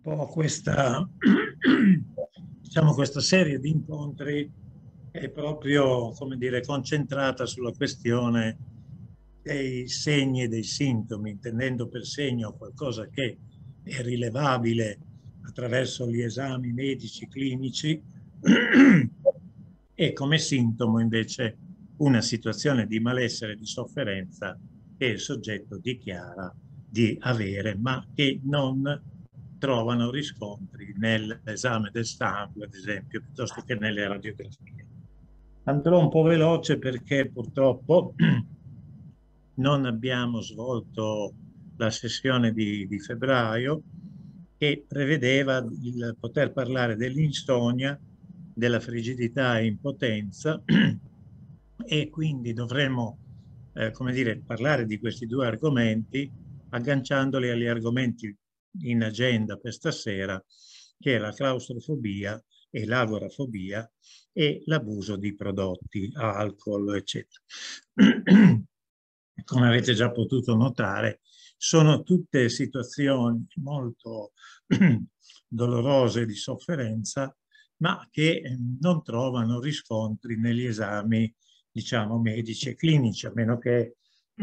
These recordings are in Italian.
po' questa, diciamo, questa serie di incontri è proprio come dire, concentrata sulla questione dei segni e dei sintomi, intendendo per segno qualcosa che è rilevabile attraverso gli esami medici clinici e come sintomo invece una situazione di malessere, di sofferenza che il soggetto dichiara di avere, ma che non trovano riscontri nell'esame del sangue, ad esempio, piuttosto che nelle radiografie. Andrò un po' veloce perché purtroppo non abbiamo svolto la sessione di, di febbraio che prevedeva il poter parlare dell'insonnia, della frigidità e impotenza e quindi dovremo eh, come dire, parlare di questi due argomenti agganciandoli agli argomenti in agenda per stasera, che è la claustrofobia e l'agorafobia e l'abuso di prodotti, alcol, eccetera. Come avete già potuto notare, sono tutte situazioni molto dolorose di sofferenza, ma che ehm, non trovano riscontri negli esami, diciamo, medici e clinici, a meno che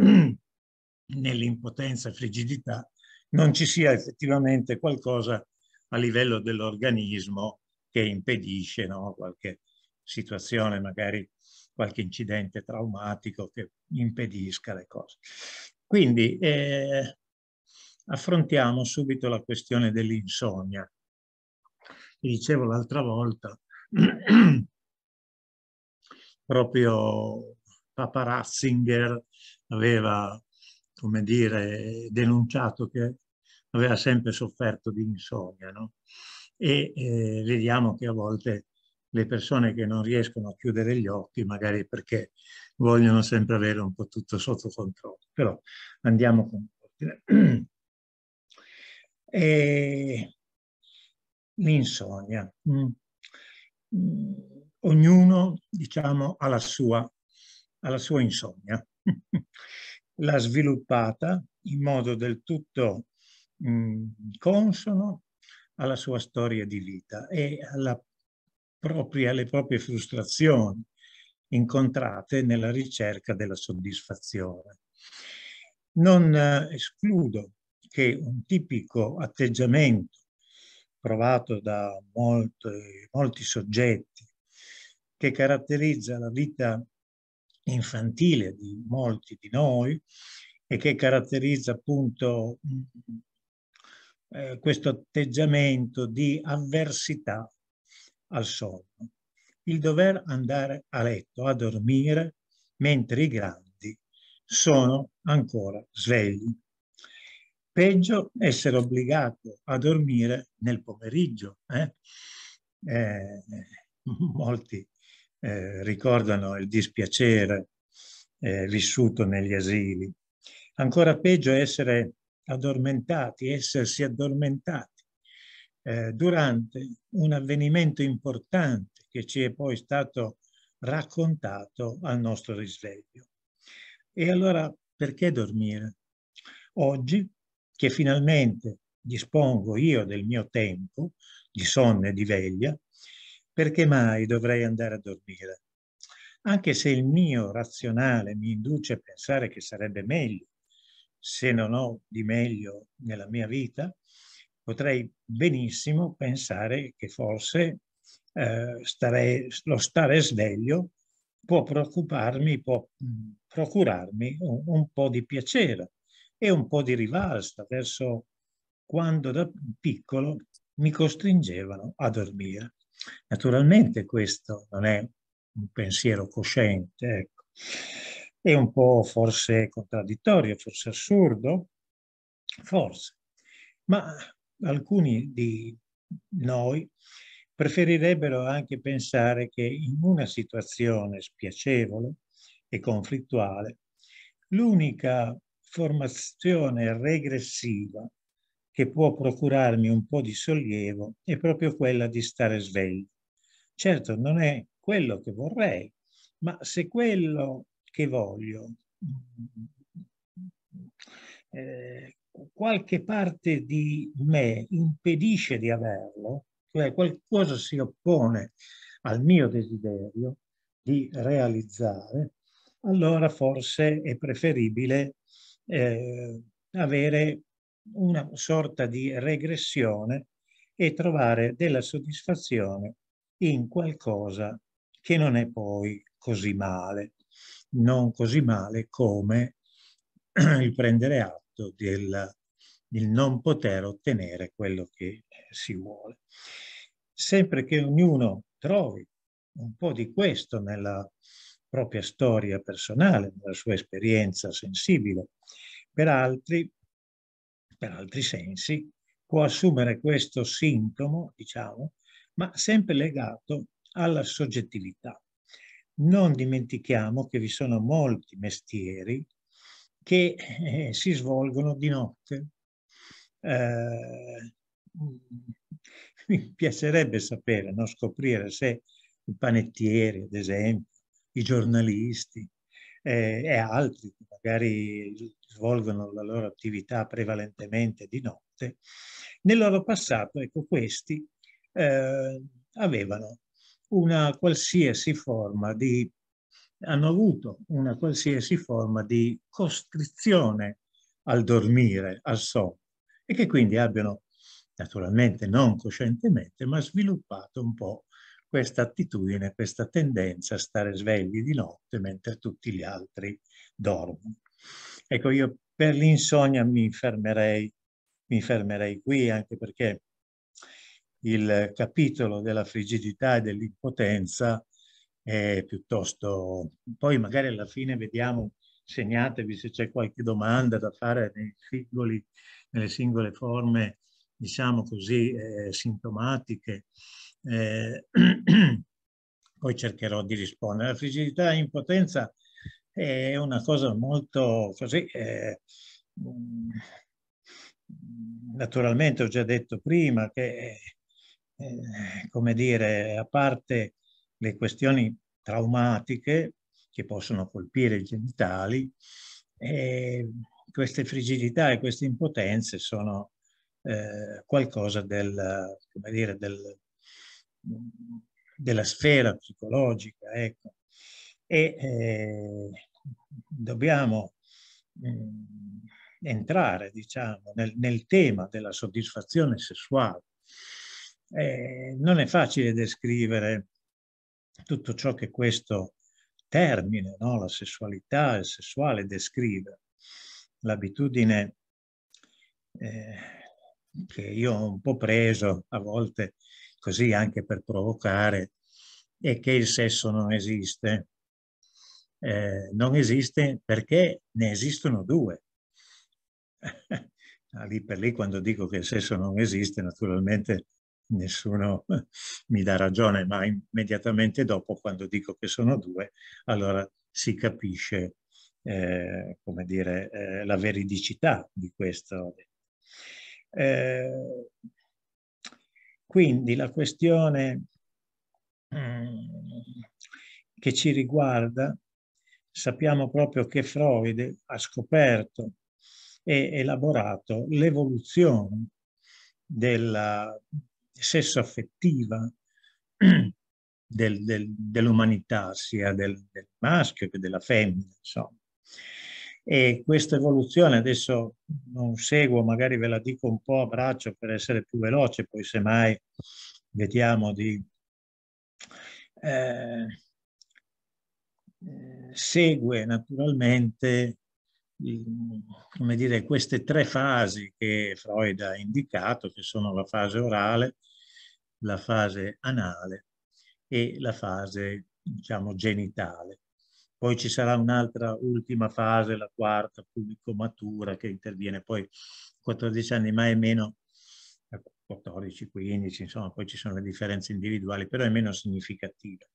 nell'impotenza e frigidità non ci sia effettivamente qualcosa a livello dell'organismo che impedisce no? qualche situazione, magari qualche incidente traumatico che impedisca le cose. Quindi eh, affrontiamo subito la questione dell'insonnia. Vi dicevo l'altra volta, proprio Papa Ratzinger aveva, come dire, denunciato che aveva sempre sofferto di insonnia. No? E eh, vediamo che a volte le persone che non riescono a chiudere gli occhi, magari perché vogliono sempre avere un po' tutto sotto controllo. Però andiamo con ordine. E... L'insonnia. Mm. Mm. Ognuno, diciamo, ha la sua, ha la sua insonnia. L'ha sviluppata in modo del tutto mh, mm, consono alla sua storia di vita e propria, alle proprie frustrazioni incontrate nella ricerca della soddisfazione. Non eh, escludo che un tipico atteggiamento provato da molti, molti soggetti che caratterizza la vita infantile di molti di noi e che caratterizza appunto mm, eh, questo atteggiamento di avversità al sonno, il dover andare a letto, a dormire, mentre i grandi sono ancora svegli. Peggio essere obbligato a dormire nel pomeriggio. Eh? Eh, molti eh, ricordano il dispiacere eh, vissuto negli asili. Ancora peggio essere addormentati, essersi addormentati eh, durante un avvenimento importante che ci è poi stato raccontato al nostro risveglio. E allora perché dormire? Oggi che finalmente dispongo io del mio tempo di sonno e di veglia, perché mai dovrei andare a dormire? Anche se il mio razionale mi induce a pensare che sarebbe meglio se non ho di meglio nella mia vita, potrei benissimo pensare che forse eh, starei, lo stare sveglio può preoccuparmi, può mm, procurarmi un, un, po' di piacere e un po' di rivalsa verso quando da piccolo mi costringevano a dormire. Naturalmente questo non è un pensiero cosciente, ecco è un po' forse contraddittorio, forse assurdo, forse, ma alcuni di noi preferirebbero anche pensare che in una situazione spiacevole e conflittuale l'unica formazione regressiva che può procurarmi un po' di sollievo è proprio quella di stare sveglio. Certo, non è quello che vorrei, ma se quello che voglio. Eh, qualche parte di me impedisce di averlo, cioè qualcosa si oppone al mio desiderio di realizzare, allora forse è preferibile eh, avere una sorta di regressione e trovare della soddisfazione in qualcosa che non è poi così male non così male come il prendere atto del, del non poter ottenere quello che eh, si vuole. Sempre che ognuno trovi un po' di questo nella propria storia personale, nella sua esperienza sensibile. Per altri, per altri sensi, può assumere questo sintomo, diciamo, ma sempre legato alla soggettività non dimentichiamo che vi sono molti mestieri che eh, si svolgono di notte. Eh, mi piacerebbe sapere, no? scoprire se i panettieri, ad esempio, i giornalisti eh, e altri che magari svolgono la loro attività prevalentemente di notte, nel loro passato, ecco, questi eh, avevano una qualsiasi forma di, hanno avuto una qualsiasi forma di costrizione al dormire, al sonno, e che quindi abbiano, naturalmente non coscientemente, ma sviluppato un po' questa attitudine, questa tendenza a stare svegli di notte mentre tutti gli altri dormono. Ecco, io per l'insonnia mi fermerei, mi fermerei qui anche perché il capitolo della frigidità e dell'impotenza è piuttosto... Poi magari alla fine vediamo, segnatevi se c'è qualche domanda da fare singoli, nelle singole forme, diciamo così, eh, sintomatiche. Eh, poi cercherò di rispondere. La frigidità e l'impotenza è una cosa molto così... Eh, mm, naturalmente ho già detto prima che eh, eh, come dire, a parte le questioni traumatiche che possono colpire i genitali, eh, queste frigidità e queste impotenze sono eh, qualcosa del, dire, del, della sfera psicologica. Ecco. E eh, dobbiamo mh, mm, entrare diciamo, nel, nel tema della soddisfazione sessuale eh, non è facile descrivere tutto ciò che questo termine, no? la sessualità, il sessuale, descrive. L'abitudine eh, che io ho un po' preso a volte così anche per provocare è che il sesso non esiste. Eh, non esiste perché ne esistono due. Ah, lì per lì quando dico che il sesso non esiste, naturalmente nessuno mi dà ragione, ma immediatamente dopo, quando dico che sono due, allora si capisce, eh, come dire, eh, la veridicità di questo. Eh, quindi la questione mm, che ci riguarda, sappiamo proprio che Freud ha scoperto e elaborato l'evoluzione della sesso affettiva del, del, dell'umanità, sia del, del, maschio che della femmina, insomma. E questa evoluzione adesso non seguo, magari ve la dico un po' a braccio per essere più veloce, poi semmai vediamo di... Eh, eh segue naturalmente come dire, queste tre fasi che Freud ha indicato, che sono la fase orale, la fase anale e la fase, diciamo, genitale. Poi ci sarà un'altra ultima fase, la quarta, pubblico-matura, che interviene poi 14 anni, ma è meno 14, ecco, 15, insomma, poi ci sono le differenze individuali, però è meno significativa.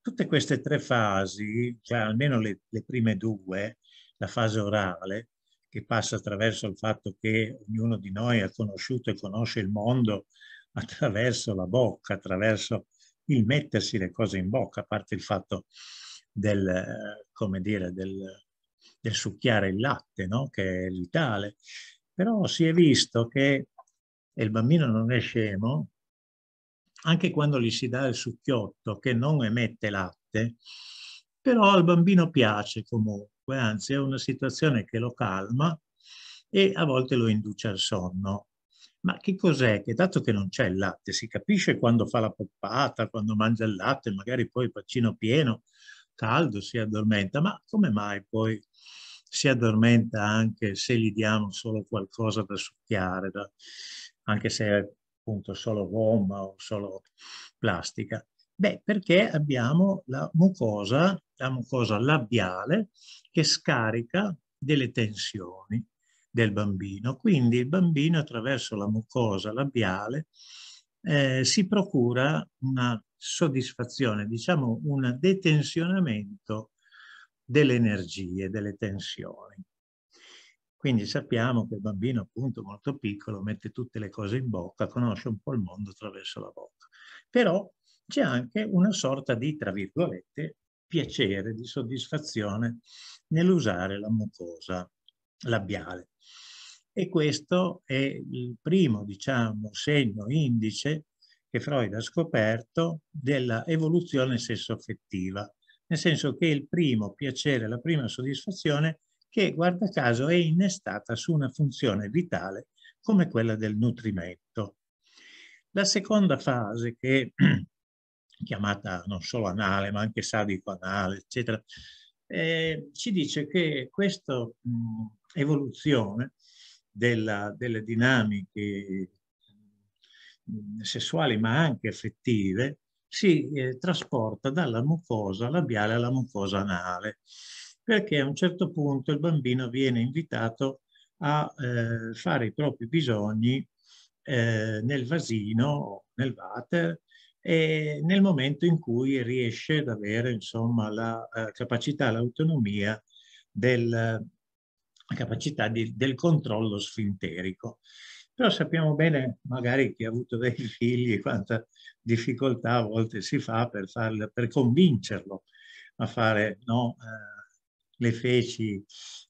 Tutte queste tre fasi, cioè almeno le, le prime due, la fase orale, che passa attraverso il fatto che ognuno di noi ha conosciuto e conosce il mondo attraverso la bocca, attraverso il mettersi le cose in bocca, a parte il fatto del, come dire, del, del succhiare il latte, no? che è vitale. Però si è visto che il bambino non è scemo, anche quando gli si dà il succhiotto che non emette latte, però al bambino piace comunque anzi è una situazione che lo calma e a volte lo induce al sonno. Ma che cos'è? Che dato che non c'è il latte, si capisce quando fa la poppata, quando mangia il latte, magari poi il bacino pieno, caldo, si addormenta, ma come mai poi si addormenta anche se gli diamo solo qualcosa da succhiare, da, anche se è appunto solo gomma o solo plastica? Beh, perché abbiamo la mucosa, la mucosa labiale, che scarica delle tensioni del bambino. Quindi il bambino attraverso la mucosa labiale eh, si procura una soddisfazione, diciamo un detensionamento delle energie, delle tensioni. Quindi sappiamo che il bambino appunto molto piccolo mette tutte le cose in bocca, conosce un po' il mondo attraverso la bocca. Però c'è anche una sorta di, tra virgolette, piacere, di soddisfazione nell'usare la mucosa labiale. E questo è il primo, diciamo, segno, indice che Freud ha scoperto della evoluzione sesso-affettiva, nel senso che il primo piacere, la prima soddisfazione che, guarda caso, è innestata su una funzione vitale come quella del nutrimento. La seconda fase che chiamata non solo anale ma anche sadico-anale, eccetera, eh, ci dice che questa mh, evoluzione della, delle dinamiche sessuali ma anche affettive si eh, trasporta dalla mucosa labiale alla mucosa anale, perché a un certo punto il bambino viene invitato a eh, fare i propri bisogni eh, nel vasino, nel water, eh, nel momento in cui riesce ad avere insomma, la eh, capacità, l'autonomia del, eh, capacità di, del controllo sfinterico. Però sappiamo bene, magari chi ha avuto dei figli, quanta difficoltà a volte si fa per, farle, per convincerlo a fare no, eh, le feci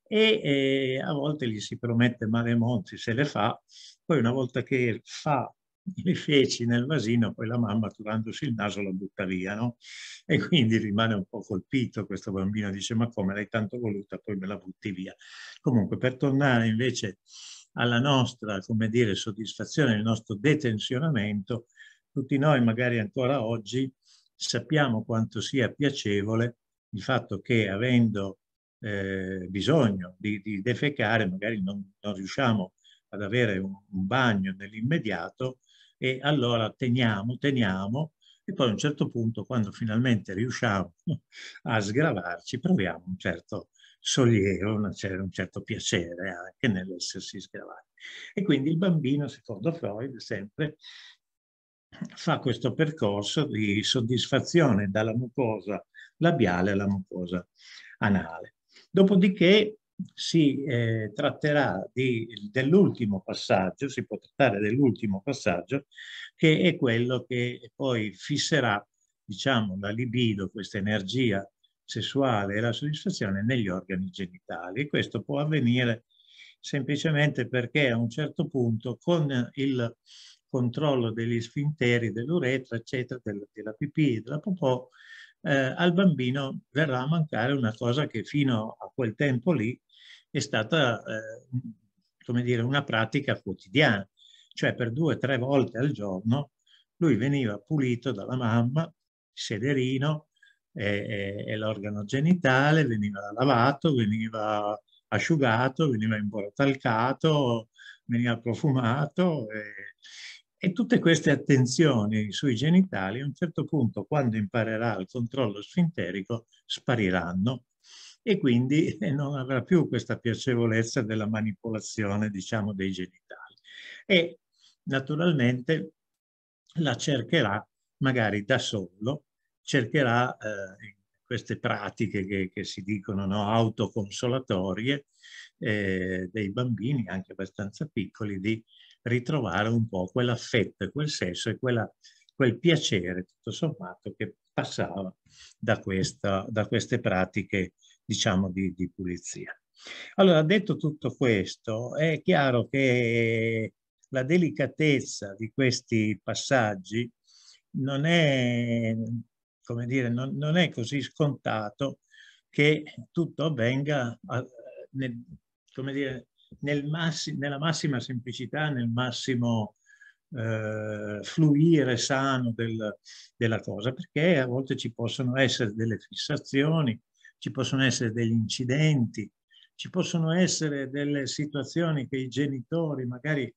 e eh, a volte gli si promette male malemonti se le fa, poi una volta che fa li feci nel vasino, poi la mamma turandosi il naso la butta via, no? E quindi rimane un po' colpito questo bambino, dice ma come l'hai tanto voluta, poi me la butti via. Comunque per tornare invece alla nostra, come dire, soddisfazione, il nostro detensionamento, tutti noi magari ancora oggi sappiamo quanto sia piacevole il fatto che avendo eh, bisogno di, di, defecare, magari non, non riusciamo ad avere un, un bagno nell'immediato, e allora teniamo, teniamo e poi a un certo punto quando finalmente riusciamo a sgravarci proviamo un certo sollievo, un certo piacere anche nell'essersi sgravati. E quindi il bambino, secondo Freud, sempre fa questo percorso di soddisfazione dalla mucosa labiale alla mucosa anale. Dopodiché si eh, tratterà dell'ultimo passaggio, si può trattare dell'ultimo passaggio, che è quello che poi fisserà, diciamo, la libido, questa energia sessuale e la soddisfazione negli organi genitali. Questo può avvenire semplicemente perché a un certo punto con il controllo degli sfinteri, dell'uretra, eccetera, della, della pipì e della popò, eh, al bambino verrà a mancare una cosa che fino a quel tempo lì è stata eh, come dire, una pratica quotidiana, cioè per due o tre volte al giorno lui veniva pulito dalla mamma, il sederino e, e, e l'organo genitale, veniva lavato, veniva asciugato, veniva imbortalcato, veniva profumato e, e, tutte queste attenzioni sui genitali a un certo punto, quando imparerà il controllo sfinterico, spariranno e quindi eh, non avrà più questa piacevolezza della manipolazione, diciamo, dei genitali. E naturalmente la cercherà magari da solo, cercherà eh, queste pratiche che, che, si dicono no, autoconsolatorie eh, dei bambini, anche abbastanza piccoli, di ritrovare un po' quell'affetto, quel sesso e quella, quel piacere, tutto sommato, che passava da, questa, da queste pratiche diciamo, di, di pulizia. Allora, detto tutto questo, è chiaro che la delicatezza di questi passaggi non è, come dire, non, non è così scontato che tutto avvenga nel, come dire, nel massi, nella massima semplicità, nel massimo eh, fluire sano del, della cosa, perché a volte ci possono essere delle fissazioni, ci possono essere degli incidenti, ci possono essere delle situazioni che i genitori, magari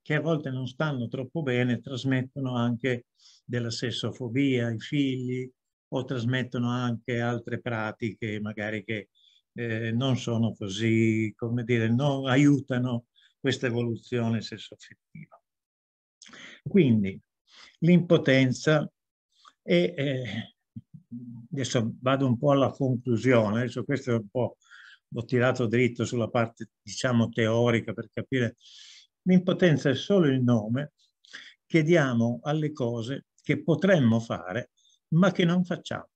che a volte non stanno troppo bene, trasmettono anche della sessofobia ai figli o trasmettono anche altre pratiche magari che eh, non sono così, come dire, non aiutano questa evoluzione sessoaffettiva. Quindi l'impotenza è eh, adesso vado un po' alla conclusione, adesso questo è un po' l'ho tirato dritto sulla parte diciamo teorica per capire. L'impotenza è solo il nome che diamo alle cose che potremmo fare ma che non facciamo.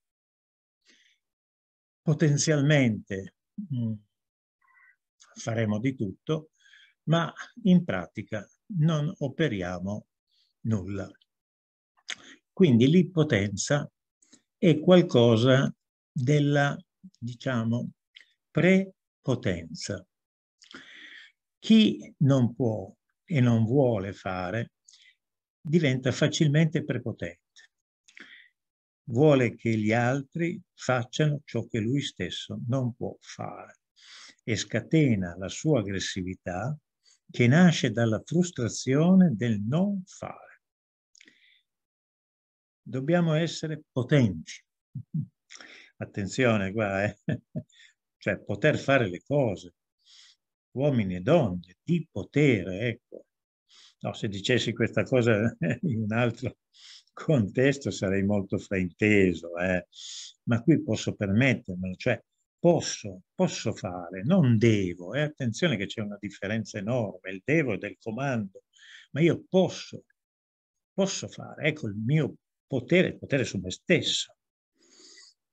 Potenzialmente mm, faremo di tutto, ma in pratica non operiamo nulla. Quindi l'impotenza è qualcosa della, diciamo, prepotenza. Chi non può e non vuole fare diventa facilmente prepotente. Vuole che gli altri facciano ciò che lui stesso non può fare e scatena la sua aggressività che nasce dalla frustrazione del non fare dobbiamo essere potenti. Attenzione qua, eh? cioè poter fare le cose, uomini e donne, di potere, ecco. No, se dicessi questa cosa in un altro contesto sarei molto frainteso, eh? ma qui posso permettermelo, cioè posso, posso fare, non devo. E eh? attenzione che c'è una differenza enorme, il devo è del comando, ma io posso, posso fare. Ecco il mio potere, il potere su me stesso.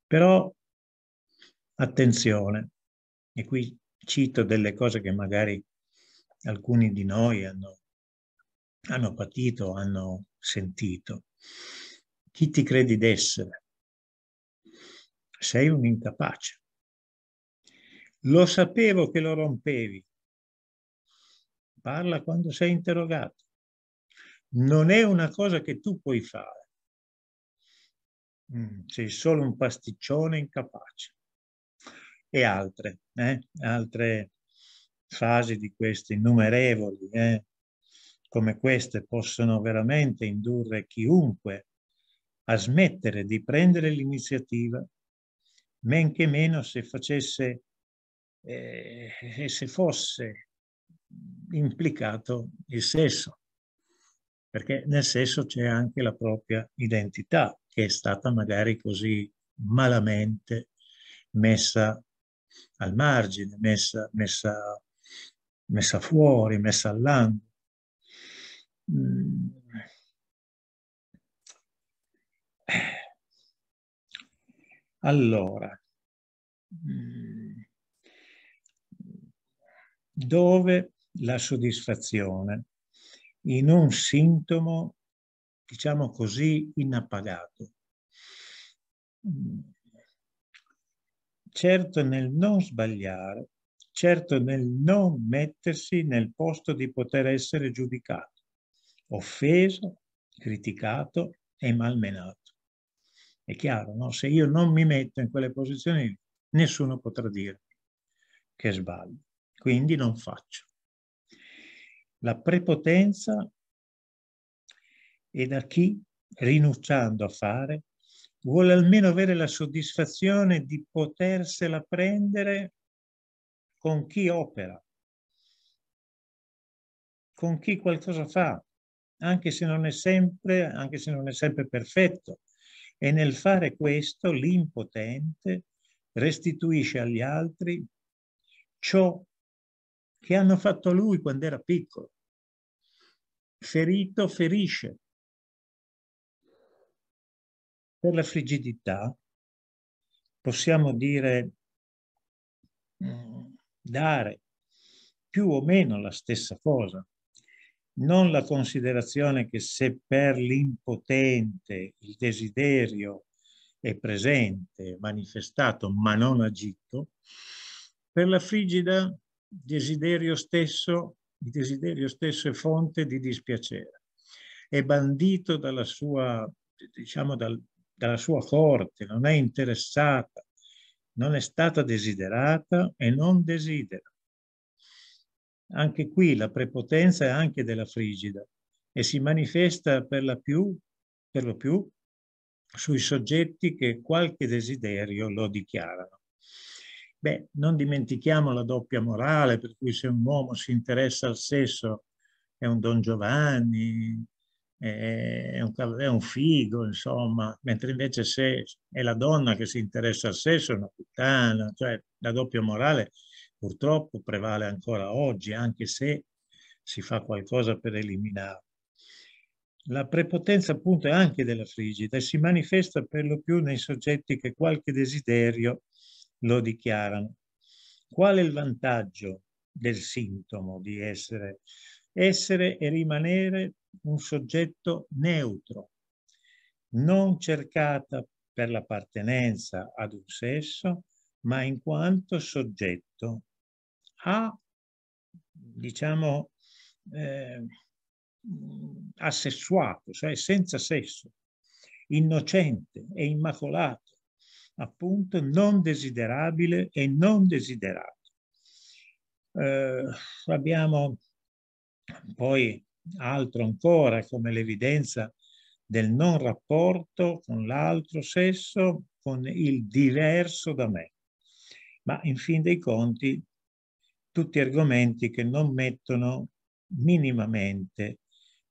Però attenzione, e qui cito delle cose che magari alcuni di noi hanno, hanno patito, hanno sentito. Chi ti credi d'essere? Sei un incapace. Lo sapevo che lo rompevi. Parla quando sei interrogato. Non è una cosa che tu puoi fare. Mm, sei solo un pasticcione incapace. E altre, eh? altre fasi di queste innumerevoli, eh? come queste possono veramente indurre chiunque a smettere di prendere l'iniziativa, men che meno se facesse e eh, se fosse implicato il sesso, perché nel sesso c'è anche la propria identità, che è stata magari così malamente messa al margine, messa, messa, messa fuori, messa all'angolo. Mm. Allora, mm, dove la soddisfazione in un sintomo diciamo così, inappagato. Certo nel non sbagliare, certo nel non mettersi nel posto di poter essere giudicato, offeso, criticato e malmenato. È chiaro, no? se io non mi metto in quelle posizioni, nessuno potrà dire che sbaglio. Quindi non faccio. La prepotenza e da chi, rinunciando a fare, vuole almeno avere la soddisfazione di potersela prendere con chi opera, con chi qualcosa fa, anche se non è sempre, non è sempre perfetto. E nel fare questo l'impotente restituisce agli altri ciò che hanno fatto lui quando era piccolo. Ferito ferisce, per la frigidità possiamo dire mm, dare più o meno la stessa cosa, non la considerazione che se per l'impotente il desiderio è presente, manifestato, ma non agito, per la frigida desiderio stesso, il desiderio stesso è fonte di dispiacere, è bandito dalla sua, diciamo, dal, dalla sua forte, non è interessata, non è stata desiderata e non desidera. Anche qui la prepotenza è anche della frigida e si manifesta per, la più, per lo più sui soggetti che qualche desiderio lo dichiarano. Beh, non dimentichiamo la doppia morale, per cui se un uomo si interessa al sesso è un Don Giovanni, è un, è un, figo, insomma, mentre invece se è la donna che si interessa al sesso è una puttana, cioè la doppia morale purtroppo prevale ancora oggi, anche se si fa qualcosa per eliminarla. La prepotenza appunto è anche della frigida e si manifesta per lo più nei soggetti che qualche desiderio lo dichiarano. Qual è il vantaggio del sintomo di essere? Essere e rimanere un soggetto neutro, non cercata per l'appartenenza ad un sesso, ma in quanto soggetto a, diciamo, eh, assessuato, cioè senza sesso, innocente e immacolato, appunto non desiderabile e non desiderato. Eh, abbiamo poi altro ancora come l'evidenza del non rapporto con l'altro sesso, con il diverso da me. Ma in fin dei conti tutti argomenti che non mettono minimamente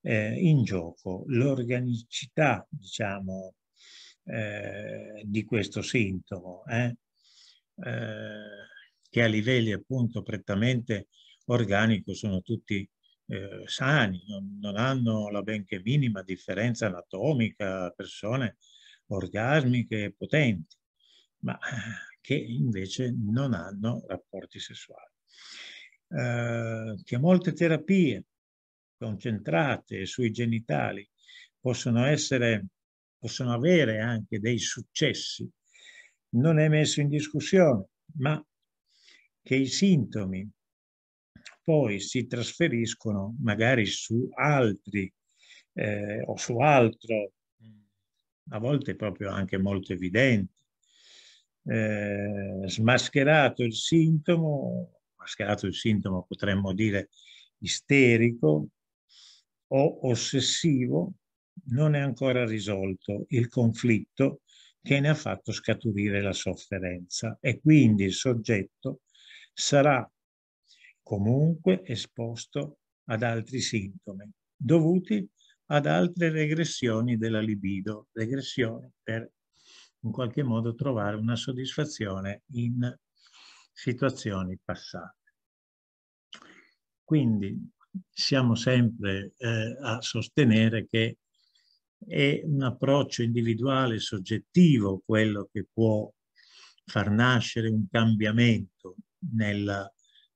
eh, in gioco l'organicità, diciamo, eh, di questo sintomo, eh? eh che a livelli appunto prettamente organico sono tutti eh, sani, non, non, hanno la benché minima differenza anatomica, persone orgasmiche e potenti, ma eh, che invece non hanno rapporti sessuali. Eh, che molte terapie concentrate sui genitali possono essere possono avere anche dei successi, non è messo in discussione, ma che i sintomi poi si trasferiscono magari su altri eh, o su altro, mm, a volte proprio anche molto evidenti. Eh, smascherato il sintomo, mascherato il sintomo potremmo dire isterico o ossessivo, non è ancora risolto il conflitto che ne ha fatto scaturire la sofferenza e quindi il soggetto sarà comunque esposto ad altri sintomi dovuti ad altre regressioni della libido, regressioni per in qualche modo trovare una soddisfazione in situazioni passate. Quindi siamo sempre eh, a sostenere che è un approccio individuale soggettivo quello che può far nascere un cambiamento nella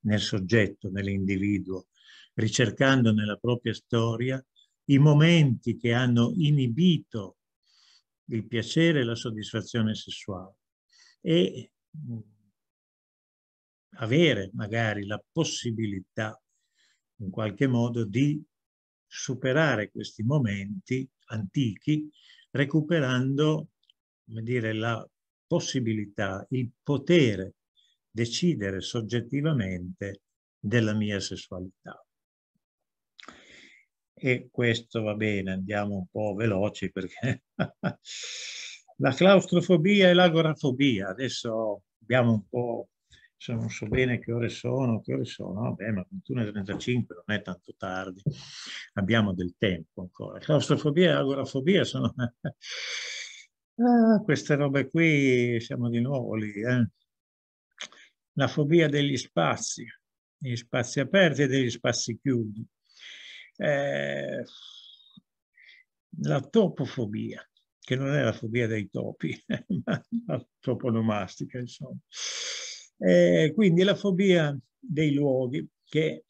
nel soggetto, nell'individuo, ricercando nella propria storia i momenti che hanno inibito il piacere e la soddisfazione sessuale e mm, avere magari la possibilità in qualche modo di superare questi momenti antichi recuperando come dire, la possibilità, il potere decidere soggettivamente della mia sessualità. E questo va bene, andiamo un po' veloci perché la claustrofobia e l'agorafobia, adesso abbiamo un po', se non so bene che ore sono, che ore sono, vabbè ma 21.35 non è tanto tardi, abbiamo del tempo ancora. Claustrofobia e agorafobia sono... ah, queste robe qui siamo di nuovo lì, eh? la fobia degli spazi, degli spazi aperti e degli spazi chiusi, eh, la topofobia, che non è la fobia dei topi, ma la toponomastica, insomma. Eh, quindi la fobia dei luoghi, che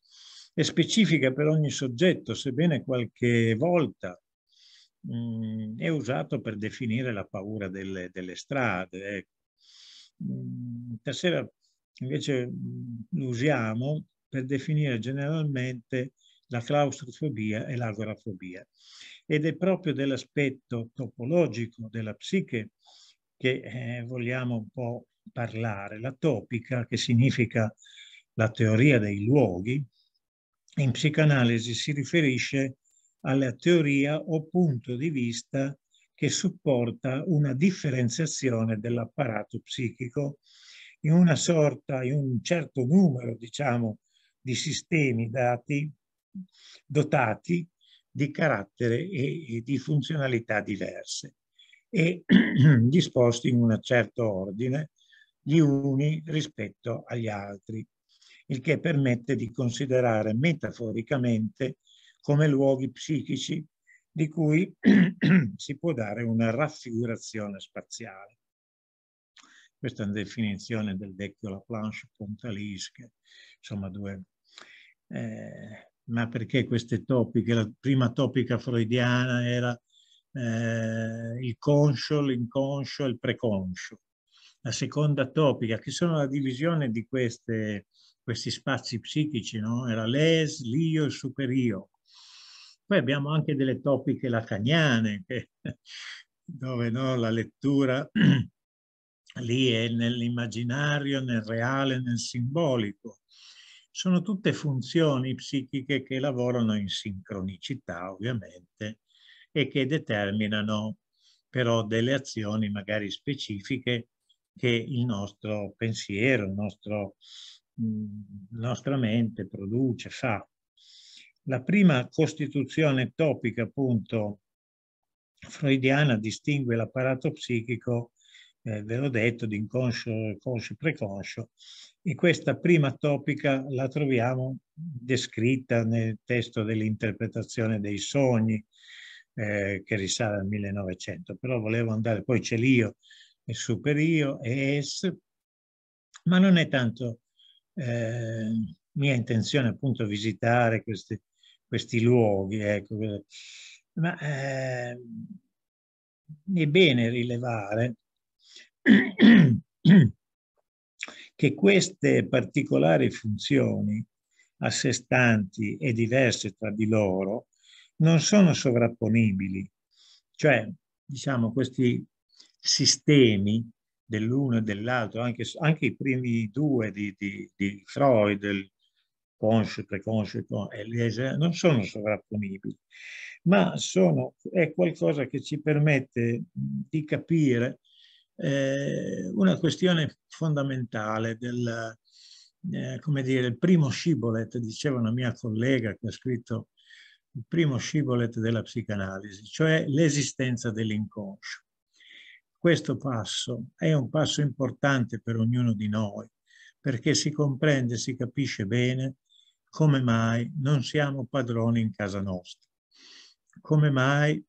è specifica per ogni soggetto, sebbene qualche volta mh, mm, è usato per definire la paura delle, delle strade. Ecco. Mm, stasera invece usiamo per definire generalmente la claustrofobia e l'agorafobia. Ed è proprio dell'aspetto topologico della psiche che eh, vogliamo un po' parlare. La topica, che significa la teoria dei luoghi, in psicanalisi si riferisce alla teoria o punto di vista che supporta una differenziazione dell'apparato psichico in una sorta, in un certo numero, diciamo, di sistemi dati dotati di carattere e, e di funzionalità diverse e disposti in un certo ordine, gli uni rispetto agli altri, il che permette di considerare metaforicamente come luoghi psichici di cui si può dare una raffigurazione spaziale. Questa è una definizione del vecchio Laplanche che insomma due... Eh, ma perché queste topiche? La prima topica freudiana era eh, il conscio, l'inconscio e il preconscio. La seconda topica, che sono la divisione di queste, questi spazi psichici, no? era l'es, l'io e il superio. Poi abbiamo anche delle topiche lacaniane, che, dove no, la lettura lì è nell'immaginario, nel reale, nel simbolico. Sono tutte funzioni psichiche che lavorano in sincronicità, ovviamente, e che determinano però delle azioni magari specifiche che il nostro pensiero, il nostro, mh, mm, nostra mente produce, fa. La prima costituzione topica, appunto, freudiana distingue l'apparato psichico eh, ve l'ho detto, di inconscio, conscio, preconscio, e questa prima topica la troviamo descritta nel testo dell'interpretazione dei sogni eh, che risale al 1900, però volevo andare, poi c'è l'io, il superio e es, ma non è tanto eh, mia intenzione appunto visitare questi, questi luoghi, ecco. ma eh, è bene rilevare che queste particolari funzioni a sé stanti e diverse tra di loro non sono sovrapponibili, cioè diciamo questi sistemi dell'uno e dell'altro, anche, anche, i primi due di, di, di Freud, il conscio, preconscio e l'ese, non sono sovrapponibili, ma sono, è qualcosa che ci permette di capire eh, una questione fondamentale del, eh, come dire, il primo scibolet, diceva una mia collega che ha scritto il primo scibolet della psicanalisi, cioè l'esistenza dell'inconscio. Questo passo è un passo importante per ognuno di noi, perché si comprende, si capisce bene come mai non siamo padroni in casa nostra, come mai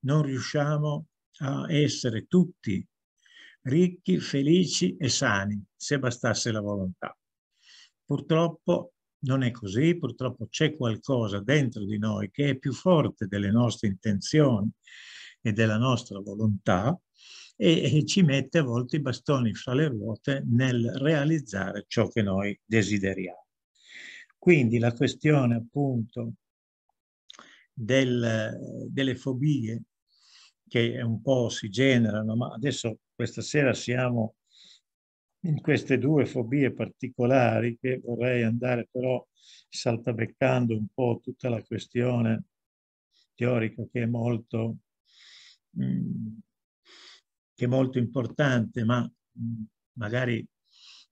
non riusciamo a essere tutti ricchi, felici e sani, se bastasse la volontà. Purtroppo non è così, purtroppo c'è qualcosa dentro di noi che è più forte delle nostre intenzioni e della nostra volontà e, e ci mette a volte i bastoni fra le ruote nel realizzare ciò che noi desideriamo. Quindi la questione appunto del, delle fobie che un po' si generano, ma adesso questa sera siamo in queste due fobie particolari che vorrei andare però saltabeccando un po' tutta la questione teorica che è molto, mm, che è molto importante, ma mm, magari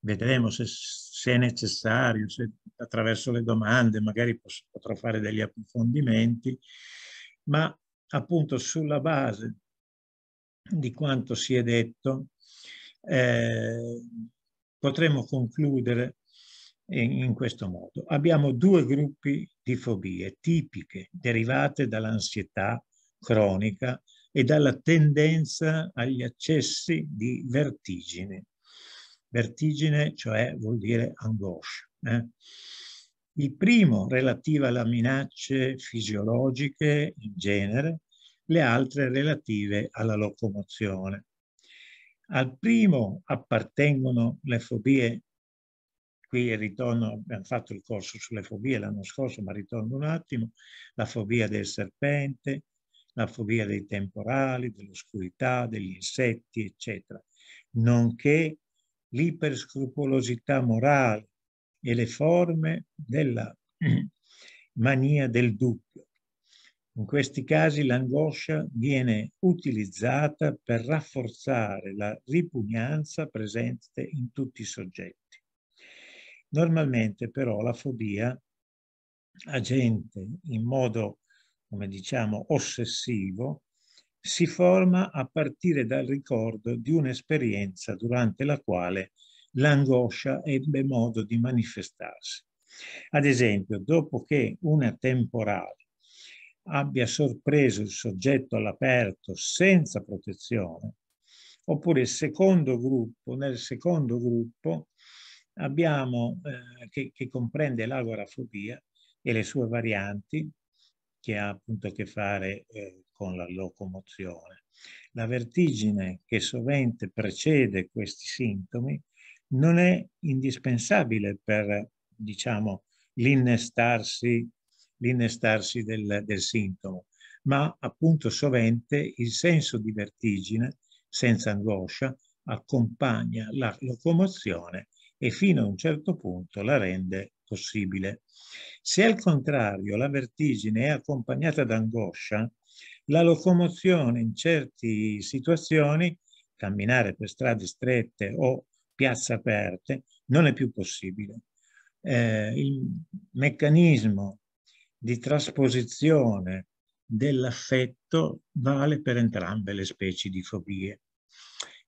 vedremo se, se, è necessario, se attraverso le domande magari posso, potrò fare degli approfondimenti, ma appunto sulla base di quanto si è detto, eh, potremmo concludere in, in questo modo. Abbiamo due gruppi di fobie tipiche derivate dall'ansietà cronica e dalla tendenza agli accessi di vertigine. Vertigine, cioè, vuol dire angoscia. Eh? Il primo relativo alle minacce fisiologiche in genere, le altre relative alla locomozione. Al primo appartengono le fobie, qui ritorno, abbiamo fatto il corso sulle fobie l'anno scorso, ma ritorno un attimo, la fobia del serpente, la fobia dei temporali, dell'oscurità, degli insetti, eccetera, nonché l'iperscrupolosità morale e le forme della mania del dubbio. In questi casi l'angoscia viene utilizzata per rafforzare la ripugnanza presente in tutti i soggetti. Normalmente però la fobia agente in modo, come diciamo, ossessivo, si forma a partire dal ricordo di un'esperienza durante la quale l'angoscia ebbe modo di manifestarsi. Ad esempio, dopo che una temporale abbia sorpreso il soggetto all'aperto senza protezione, oppure il secondo gruppo, nel secondo gruppo abbiamo, eh, che, che, comprende l'agorafobia e le sue varianti, che ha appunto a che fare eh, con la locomozione. La vertigine che sovente precede questi sintomi non è indispensabile per, diciamo, l'innestarsi l'innestarsi del, del sintomo, ma appunto sovente il senso di vertigine, senza angoscia, accompagna la locomozione e fino a un certo punto la rende possibile. Se al contrario la vertigine è accompagnata da angoscia, la locomozione in certe situazioni, camminare per strade strette o piazze aperte, non è più possibile. Eh, il meccanismo di trasposizione dell'affetto vale per entrambe le specie di fobie.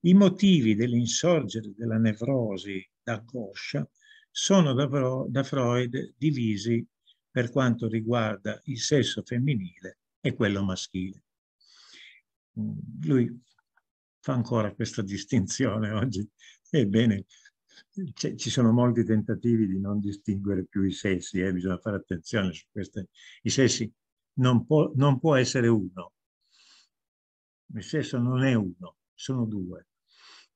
I motivi dell'insorgere della nevrosi d'angoscia sono da, da Freud divisi per quanto riguarda il sesso femminile e quello maschile. Lui fa ancora questa distinzione oggi, ebbene ci sono molti tentativi di non distinguere più i sessi, eh? bisogna fare attenzione su questo. I sessi non può, non può essere uno, il sesso non è uno, sono due,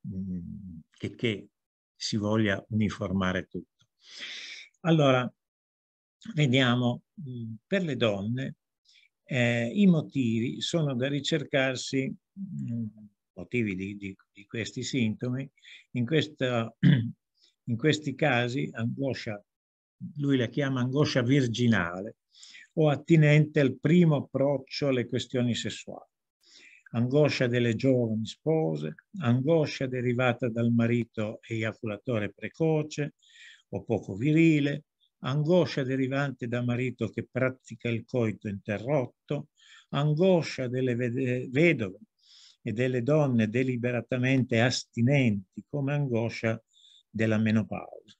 che, mm, che si voglia uniformare tutto. Allora, vediamo, mm, per le donne eh, i motivi sono da ricercarsi mh, mm, motivi di, di, di questi sintomi, in, questa, in questi casi angoscia, lui la chiama angoscia virginale o attinente al primo approccio alle questioni sessuali angoscia delle giovani spose, angoscia derivata dal marito eiaculatore precoce o poco virile, angoscia derivante da marito che pratica il coito interrotto, angoscia delle vedove e delle donne deliberatamente astinenti come angoscia della menopausa.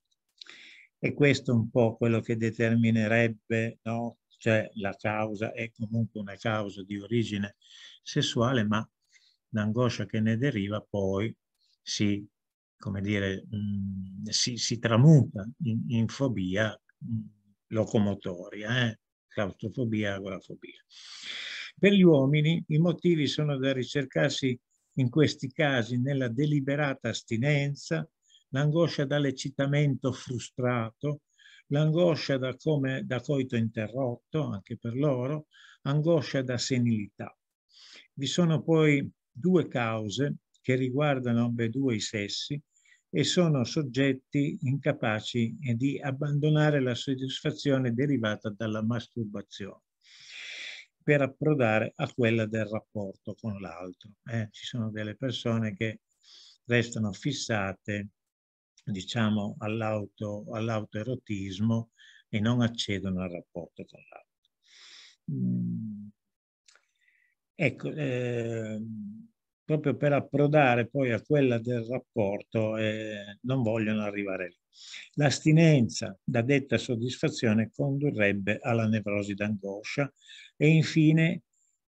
E questo è un po' quello che determinerebbe, no? cioè la causa è comunque una causa di origine sessuale, ma l'angoscia che ne deriva poi si, come dire, mh, mm, si, si, tramuta in, in fobia mm, locomotoria, eh? claustrofobia, agorafobia. Per gli uomini i motivi sono da ricercarsi in questi casi nella deliberata astinenza, l'angoscia dall'eccitamento frustrato, l'angoscia da, da coito interrotto, anche per loro, angoscia da senilità. Vi sono poi due cause che riguardano ambedue i sessi e sono soggetti incapaci di abbandonare la soddisfazione derivata dalla masturbazione per approdare a quella del rapporto con l'altro. Eh, ci sono delle persone che restano fissate, diciamo, all'auto, all'autoerotismo e non accedono al rapporto con l'altro. Mm. Ecco, eh, proprio per approdare poi a quella del rapporto eh, non vogliono arrivare lì. L'astinenza da detta soddisfazione condurrebbe alla nevrosi d'angoscia e infine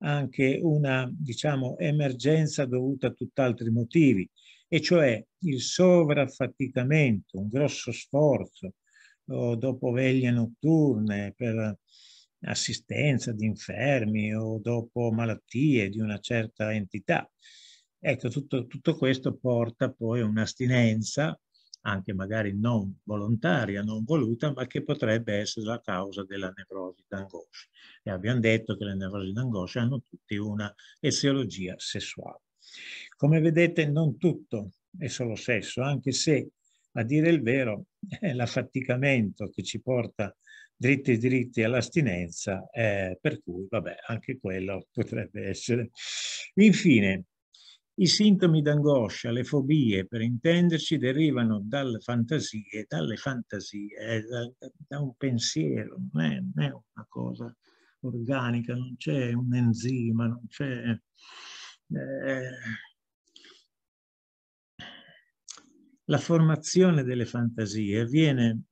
anche una diciamo, emergenza dovuta a tutt'altri motivi, e cioè il sovraffaticamento, un grosso sforzo dopo veglie notturne per assistenza di infermi o dopo malattie di una certa entità. Ecco, tutto, tutto questo porta poi a un'astinenza anche magari non volontaria, non voluta, ma che potrebbe essere la causa della nevrosi d'angoscia. E abbiamo detto che le nevrosi d'angoscia hanno tutte una eziologia sessuale. Come vedete non tutto è solo sesso, anche se a dire il vero è eh, l'affaticamento che ci porta dritti dritti all'astinenza, eh, per cui vabbè, anche quello potrebbe essere. Infine, i sintomi d'angoscia, le fobie, per intenderci, derivano dalle fantasie, dalle fantasie eh, da, da, un pensiero, non è, non è una cosa organica, non c'è un enzima, non c'è... Eh, la formazione delle fantasie avviene,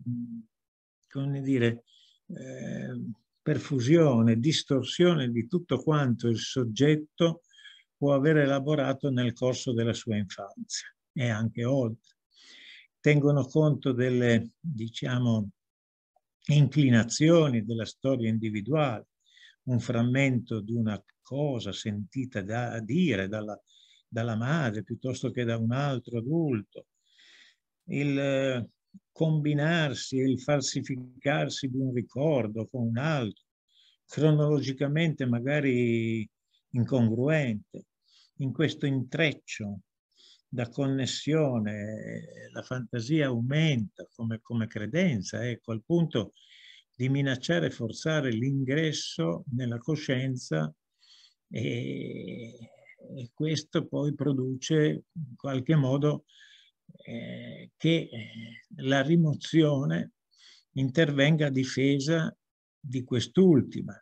come dire, eh, perfusione, distorsione di tutto quanto il soggetto può aver elaborato nel corso della sua infanzia e anche oltre. Tengono conto delle, diciamo, inclinazioni della storia individuale, un frammento di una cosa sentita da dire dalla, dalla madre piuttosto che da un altro adulto, il combinarsi e il falsificarsi di un ricordo con un altro, cronologicamente magari incongruente, in questo intreccio da connessione, la fantasia aumenta come, come credenza, ecco, al punto di minacciare e forzare l'ingresso nella coscienza e, e, questo poi produce in qualche modo eh, che eh, la rimozione intervenga a difesa di quest'ultima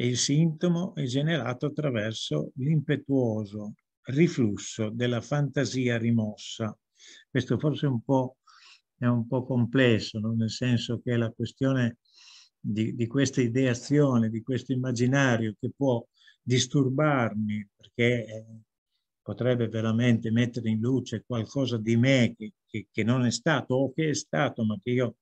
e il sintomo è generato attraverso l'impetuoso riflusso della fantasia rimossa. Questo forse un è un po' complesso, no? nel senso che la questione di, di questa ideazione, di questo immaginario che può disturbarmi perché eh, potrebbe veramente mettere in luce qualcosa di me che, che, che non è stato o che è stato ma che io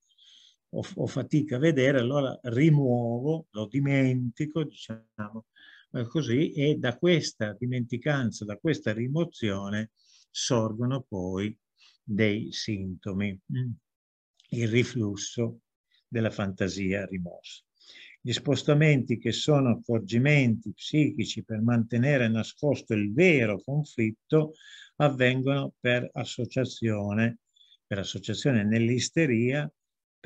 ho, ho fatica a vedere, allora rimuovo, lo dimentico, diciamo eh, così, e da questa dimenticanza, da questa rimozione sorgono poi dei sintomi, mm, il riflusso della fantasia rimossa. Gli spostamenti che sono accorgimenti psichici per mantenere nascosto il vero conflitto avvengono per associazione, per associazione nell'isteria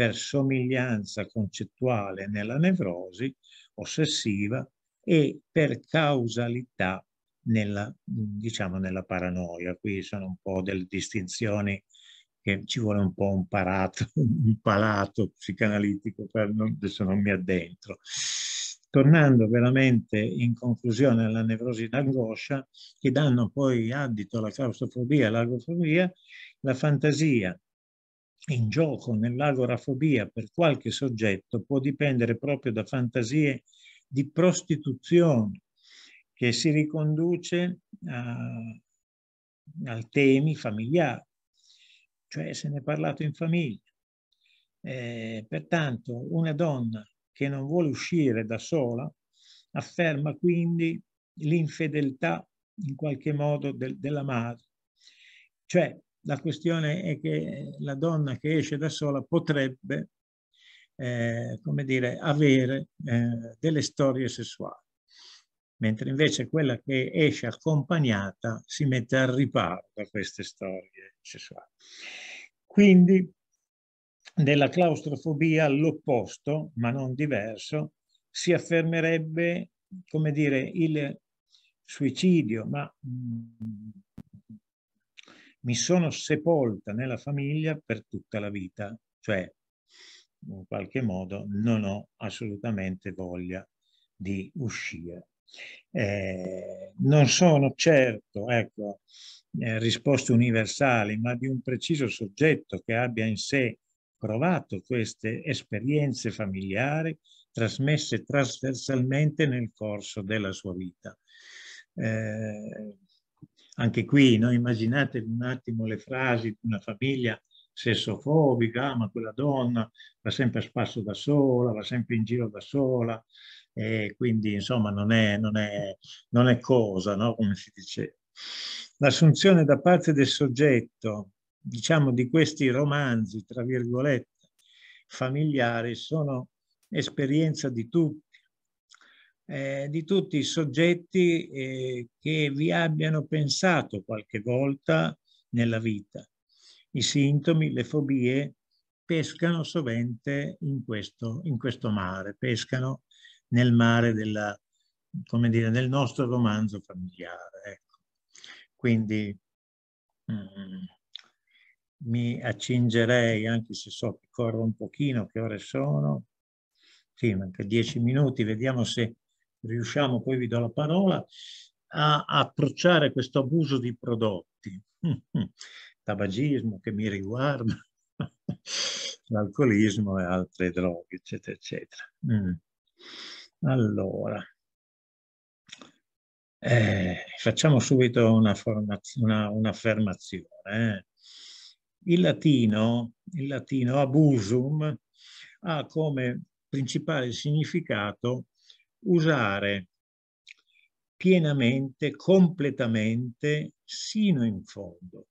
per somiglianza concettuale nella nevrosi ossessiva e per causalità nella, diciamo, nella paranoia. Qui sono un po' delle distinzioni che ci vuole un po' un, parato, un palato psicanalitico, per non, adesso non mi addentro. Tornando veramente in conclusione alla nevrosi d'angoscia, che danno poi adito alla claustrofobia e all'agorafobia, la fantasia in gioco nell'agorafobia per qualche soggetto può dipendere proprio da fantasie di prostituzione che si riconduce a, a temi familiari, cioè se ne è parlato in famiglia. Eh, pertanto una donna che non vuole uscire da sola afferma quindi l'infedeltà in qualche modo del, della madre. Cioè la questione è che la donna che esce da sola potrebbe, eh, come dire, avere eh, delle storie sessuali, mentre invece quella che esce accompagnata si mette al riparo da queste storie sessuali. Quindi della claustrofobia l'opposto, ma non diverso, si affermerebbe, come dire, il suicidio, ma mm, mi sono sepolta nella famiglia per tutta la vita, cioè in qualche modo non ho assolutamente voglia di uscire. Eh, non sono certo, ecco, eh, risposte universali, ma di un preciso soggetto che abbia in sé provato queste esperienze familiari trasmesse trasversalmente nel corso della sua vita. Eh, anche qui, no? immaginate un attimo le frasi di una famiglia sessofobica, ah, ma quella donna va sempre a spasso da sola, va sempre in giro da sola, e quindi insomma non è, non è, non è cosa, no? come si dice. L'assunzione da parte del soggetto, diciamo, di questi romanzi, tra virgolette, familiari, sono esperienza di tutti eh, di tutti i soggetti eh, che vi abbiano pensato qualche volta nella vita. I sintomi, le fobie pescano sovente in questo, in questo mare, pescano nel mare della, come dire, nel nostro romanzo familiare. Ecco. Quindi mm, mi accingerei, anche se so che corro un pochino, che ore sono? Sì, manca dieci minuti, vediamo se riusciamo, poi vi do la parola, a approcciare questo abuso di prodotti, tabagismo che mi riguarda, l'alcolismo e altre droghe, eccetera, eccetera. Mm. Allora, eh, facciamo subito un'affermazione. Una, eh. un il latino, il latino abusum, ha come principale significato usare pienamente, completamente, sino in fondo.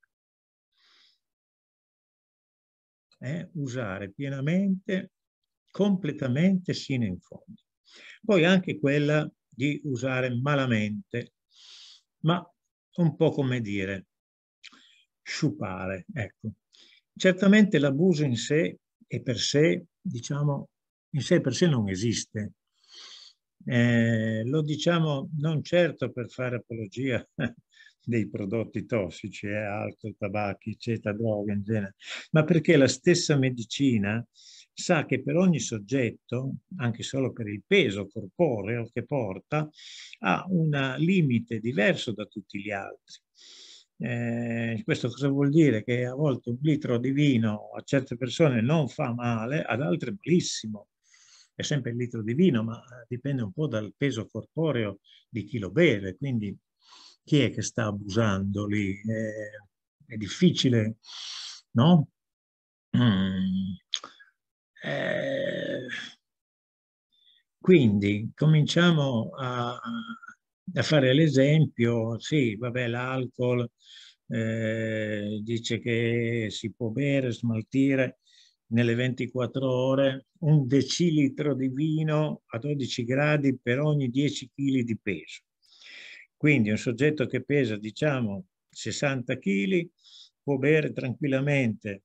Eh? Usare pienamente, completamente, sino in fondo. Poi anche quella di usare malamente, ma un po' come dire, sciupare. Ecco. Certamente l'abuso in sé e per sé, diciamo, in sé per sé non esiste, eh, lo diciamo non certo per fare apologia dei prodotti tossici, eh, alcol, tabacchi, eccetera, droga in genere, ma perché la stessa medicina sa che per ogni soggetto, anche solo per il peso corporeo che porta, ha un limite diverso da tutti gli altri. Eh, questo cosa vuol dire? Che a volte un litro di vino a certe persone non fa male, ad altre malissimo è sempre il litro di vino, ma eh, dipende un po' dal peso corporeo di chi lo beve, quindi chi è che sta abusando lì? È, è difficile, no? Mm. Eh, quindi cominciamo a, a fare l'esempio, sì, vabbè, l'alcol eh, dice che si può bere, smaltire, nelle 24 ore, un decilitro di vino a 12 gradi per ogni 10 kg di peso. Quindi un soggetto che pesa, diciamo, 60 kg può bere tranquillamente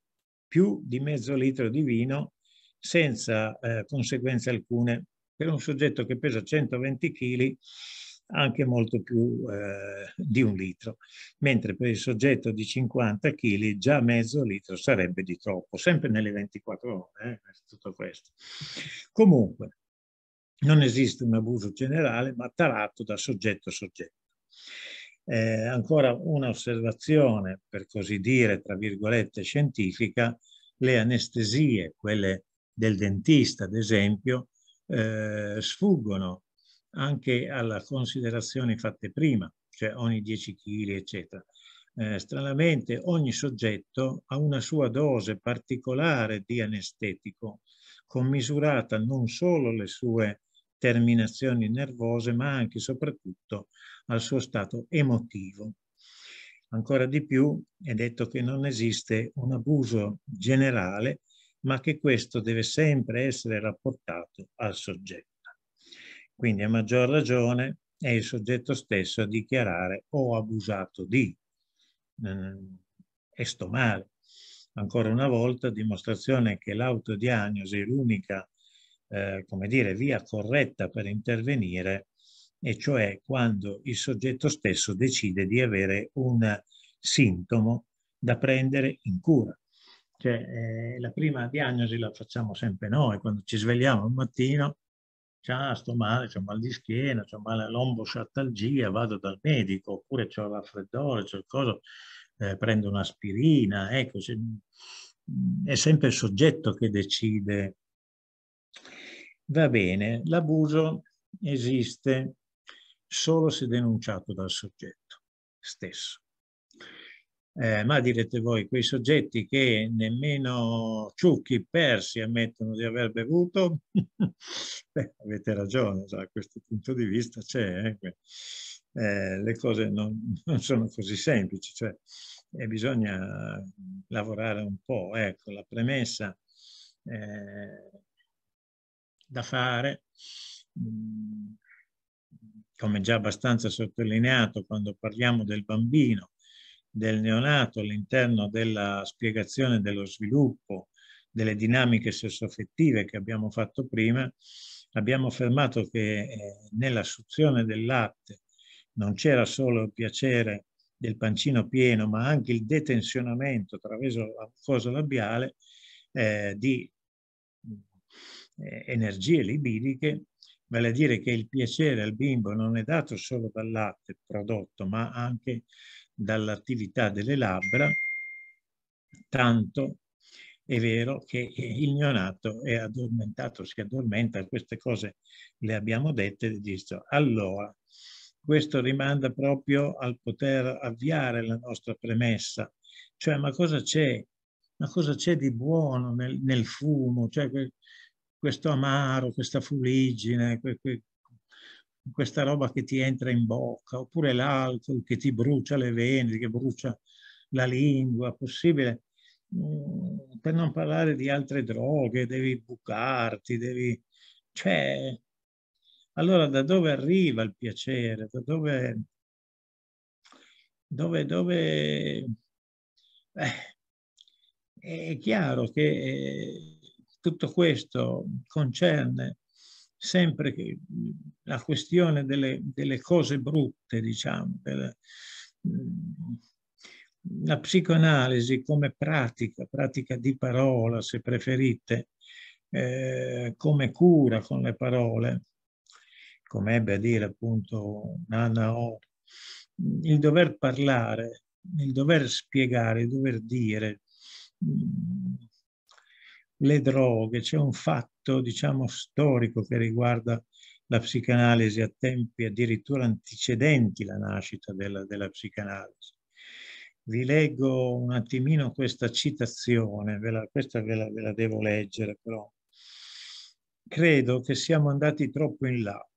più di mezzo litro di vino senza eh, conseguenze alcune. Per un soggetto che pesa 120 kg anche molto più eh, di un litro, mentre per il soggetto di 50 kg già mezzo litro sarebbe di troppo, sempre nelle 24 ore, eh, tutto questo. Comunque, non esiste un abuso generale, ma tarato da soggetto a soggetto. Eh, ancora un'osservazione, per così dire, tra virgolette, scientifica, le anestesie, quelle del dentista, ad esempio, eh, sfuggono anche alle considerazioni fatte prima, cioè ogni 10 kg, eccetera. Eh, stranamente ogni soggetto ha una sua dose particolare di anestetico, commisurata non solo alle sue terminazioni nervose, ma anche e soprattutto al suo stato emotivo. Ancora di più è detto che non esiste un abuso generale, ma che questo deve sempre essere rapportato al soggetto. Quindi a maggior ragione è il soggetto stesso a dichiarare ho abusato di, e ehm, sto male. Ancora una volta dimostrazione che l'autodiagnosi è l'unica eh, via corretta per intervenire, e cioè quando il soggetto stesso decide di avere un sintomo da prendere in cura. Cioè, eh, la prima diagnosi la facciamo sempre noi, quando ci svegliamo al mattino ah, sto male, ho mal di schiena, ho male a vado dal medico, oppure ho raffreddore, ho il coso, eh, prendo un'aspirina, ecco, se, mm, è sempre il soggetto che decide. Va bene, l'abuso esiste solo se denunciato dal soggetto stesso. Eh, ma direte voi, quei soggetti che nemmeno ciucchi persi ammettono di aver bevuto, Beh, avete ragione, da questo punto di vista c'è. Eh? Eh, le cose non, non, sono così semplici, cioè eh, bisogna lavorare un po'. Ecco, la premessa eh, da fare, mm, come già abbastanza sottolineato quando parliamo del bambino, del neonato all'interno della spiegazione dello sviluppo delle dinamiche sessoaffettive che abbiamo fatto prima, abbiamo affermato che eh, nell'assunzione del latte non c'era solo il piacere del pancino pieno, ma anche il detensionamento attraverso la fosa labiale eh, di eh, energie libidiche, vale a dire che il piacere al bimbo non è dato solo dal latte prodotto, ma anche dall'attività delle labbra, tanto è vero che il neonato è addormentato, si addormenta, queste cose le abbiamo dette, allora questo rimanda proprio al poter avviare la nostra premessa, cioè ma cosa c'è? Ma cosa c'è di buono nel, nel fumo? Cioè, questo amaro, questa fuligine, questa roba che ti entra in bocca, oppure l'alcol che ti brucia le vene, che brucia la lingua, possibile. Mm, per non parlare di altre droghe, devi bucarti, devi... Cioè, allora da dove arriva il piacere? Da dove... Dove... dove... Eh, è chiaro che eh, tutto questo concerne sempre che mm, la questione delle, delle cose brutte, diciamo, della, mm, la psicoanalisi come pratica, pratica di parola se preferite, eh, come cura con le parole, come ebbe a dire appunto Nana O, mm, il dover parlare, il dover spiegare, il dover dire, le droghe, c'è un fatto aspetto diciamo, storico che riguarda la psicanalisi a tempi addirittura antecedenti la nascita della, della psicanalisi. Vi leggo un attimino questa citazione, ve la, questa ve la, ve la devo leggere però. Credo che siamo andati troppo in là.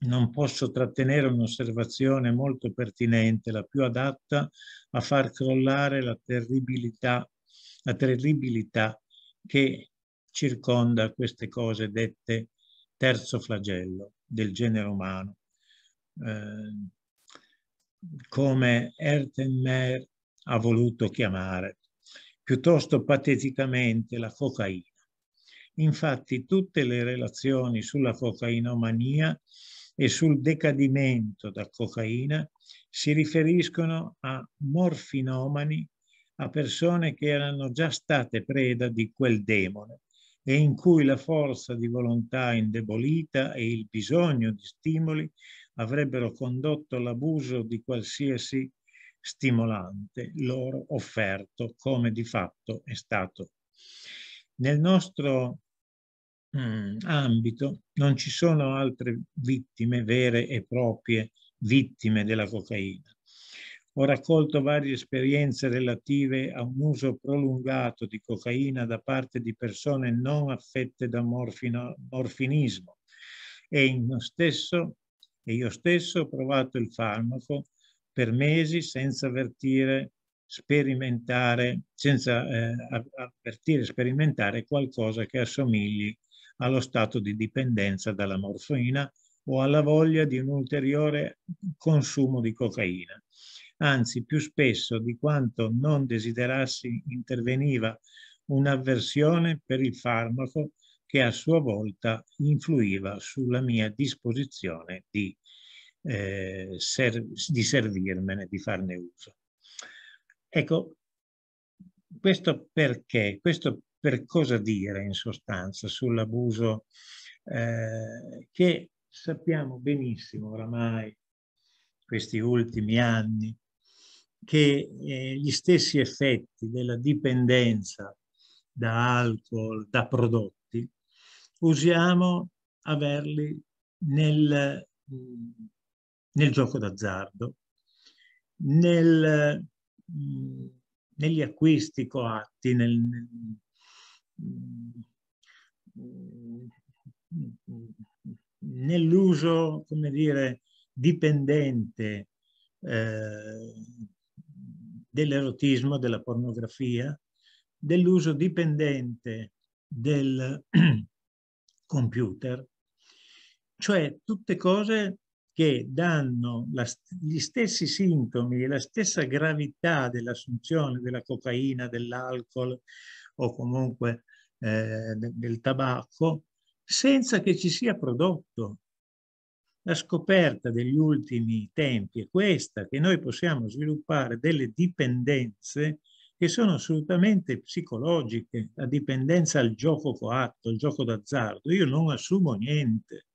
Non posso trattenere un'osservazione molto pertinente, la più adatta a far crollare la terribilità, la terribilità che circonda queste cose dette terzo flagello del genere umano. Eh, come Ertenmer ha voluto chiamare, piuttosto pateticamente la cocaina. Infatti tutte le relazioni sulla cocainomania e sul decadimento da cocaina si riferiscono a morfinomani, a persone che erano già state preda di quel demone e in cui la forza di volontà indebolita e il bisogno di stimoli avrebbero condotto all'abuso di qualsiasi stimolante loro offerto, come di fatto è stato. Nel nostro mm, ambito non ci sono altre vittime vere e proprie vittime della cocaina ho raccolto varie esperienze relative a un uso prolungato di cocaina da parte di persone non affette da morfino, morfinismo e, stesso, e io stesso ho provato il farmaco per mesi senza avvertire sperimentare, senza eh, avvertire sperimentare qualcosa che assomigli allo stato di dipendenza dalla morfina o alla voglia di un ulteriore consumo di cocaina anzi più spesso di quanto non desiderassi interveniva un'avversione per il farmaco che a sua volta influiva sulla mia disposizione di, eh, ser di servirmene, di farne uso. Ecco, questo perché, questo per cosa dire in sostanza sull'abuso eh, che sappiamo benissimo oramai questi ultimi anni che eh, gli stessi effetti della dipendenza da alcol, da prodotti, usiamo averli nel, mm, nel gioco d'azzardo, nel, mm, negli acquisti coatti, nel, mm, nell'uso, come dire, dipendente eh, dell'erotismo, della pornografia, dell'uso dipendente del computer, cioè tutte cose che danno la, gli stessi sintomi e la stessa gravità dell'assunzione della cocaina, dell'alcol o comunque eh, del tabacco, senza che ci sia prodotto la scoperta degli ultimi tempi è questa, che noi possiamo sviluppare delle dipendenze che sono assolutamente psicologiche, la dipendenza al gioco coatto, al gioco d'azzardo. Io non assumo niente,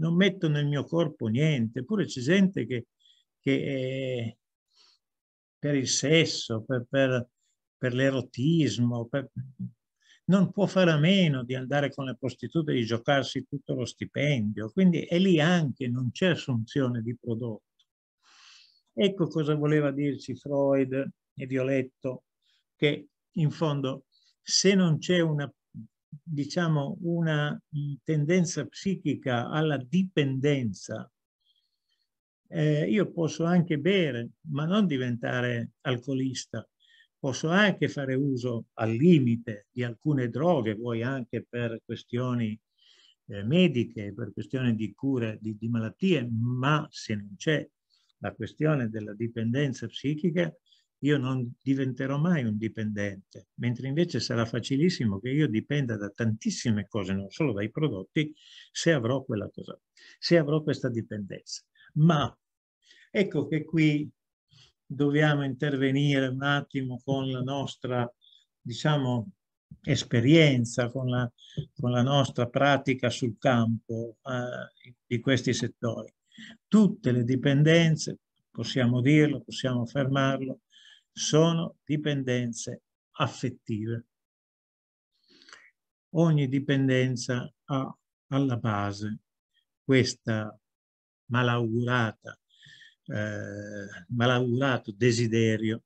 non metto nel mio corpo niente, eppure c'è gente che, che eh, per il sesso, per, per, per l'erotismo, per, non può fare a meno di andare con le prostitute e di giocarsi tutto lo stipendio, quindi è lì anche, non c'è assunzione di prodotto. Ecco cosa voleva dirci Freud e Violetto, che in fondo se non c'è una, diciamo, una tendenza psichica alla dipendenza, eh, io posso anche bere, ma non diventare alcolista Posso anche fare uso al limite di alcune droghe, vuoi anche per questioni eh, mediche, per questioni di cure di, di malattie, ma se non c'è la questione della dipendenza psichica, io non diventerò mai un dipendente, mentre invece sarà facilissimo che io dipenda da tantissime cose, non solo dai prodotti, se avrò quella cosa, se avrò questa dipendenza. Ma ecco che qui dobbiamo intervenire un attimo con la nostra, diciamo, esperienza, con la, con la nostra pratica sul campo eh, di questi settori. Tutte le dipendenze, possiamo dirlo, possiamo affermarlo, sono dipendenze affettive. Ogni dipendenza ha alla base questa malaugurata eh, malaugurato desiderio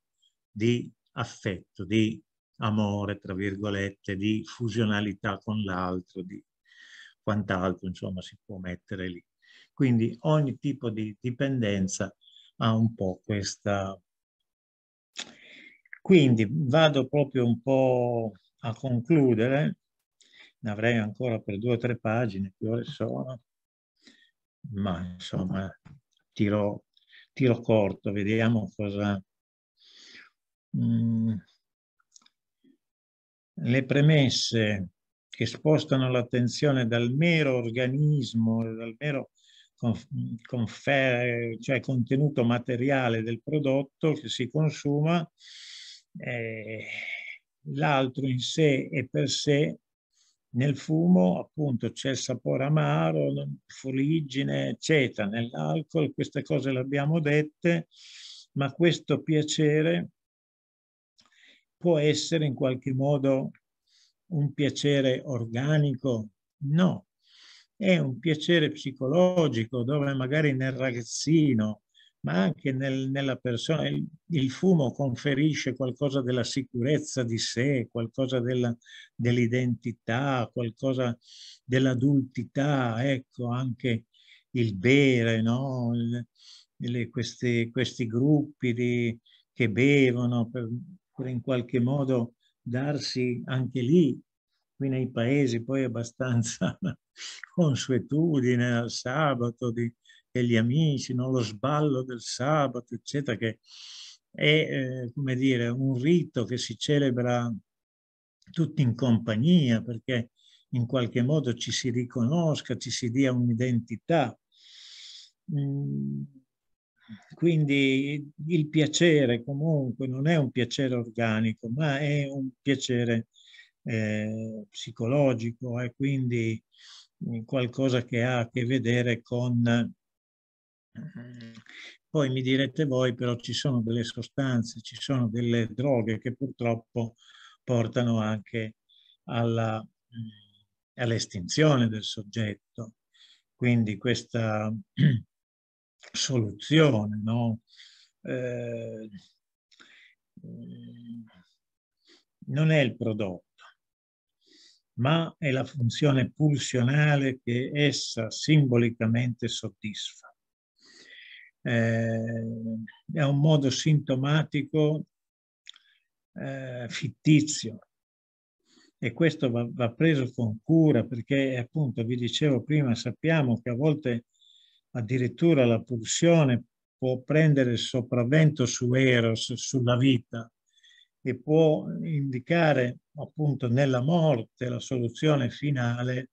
di affetto, di amore, tra virgolette, di fusionalità con l'altro, di quant'altro, insomma, si può mettere lì. Quindi ogni tipo di dipendenza ha un po' questa... Quindi vado proprio un po' a concludere, ne avrei ancora per due o tre pagine, che ore sono, ma insomma tiro tiro corto, vediamo cosa... Mm. Le premesse che spostano l'attenzione dal mero organismo, dal mero confer, cioè contenuto materiale del prodotto che si consuma, eh, l'altro in sé e per sé nel fumo appunto c'è il sapore amaro, fuligine, eccetera. Nell'alcol queste cose le abbiamo dette, ma questo piacere può essere in qualche modo un piacere organico? No, è un piacere psicologico dove magari nel ragazzino ma anche nel, nella persona. Il, il, fumo conferisce qualcosa della sicurezza di sé, qualcosa dell'identità, qualcosa dell'adultità, ecco, anche il bere, no? il, le, queste, questi gruppi di, che bevono per, per in qualche modo darsi anche lì qui nei paesi poi abbastanza consuetudine al sabato di, degli amici, no? lo sballo del sabato, eccetera, che è eh, come dire, un rito che si celebra tutti in compagnia perché in qualche modo ci si riconosca, ci si dia un'identità. Mm, quindi il piacere comunque non è un piacere organico, ma è un piacere eh, psicologico e eh, quindi mm, qualcosa che ha a che vedere con poi mi direte voi, però ci sono delle sostanze, ci sono delle droghe che purtroppo portano anche mhmm, all'estinzione all del soggetto. Quindi questa soluzione, no? eh, non è il prodotto, ma è la funzione pulsionale che essa simbolicamente soddisfa eh, è un modo sintomatico eh, fittizio e questo va, va, preso con cura perché appunto vi dicevo prima sappiamo che a volte addirittura la pulsione può prendere il sopravvento su Eros, sulla vita e può indicare appunto nella morte la soluzione finale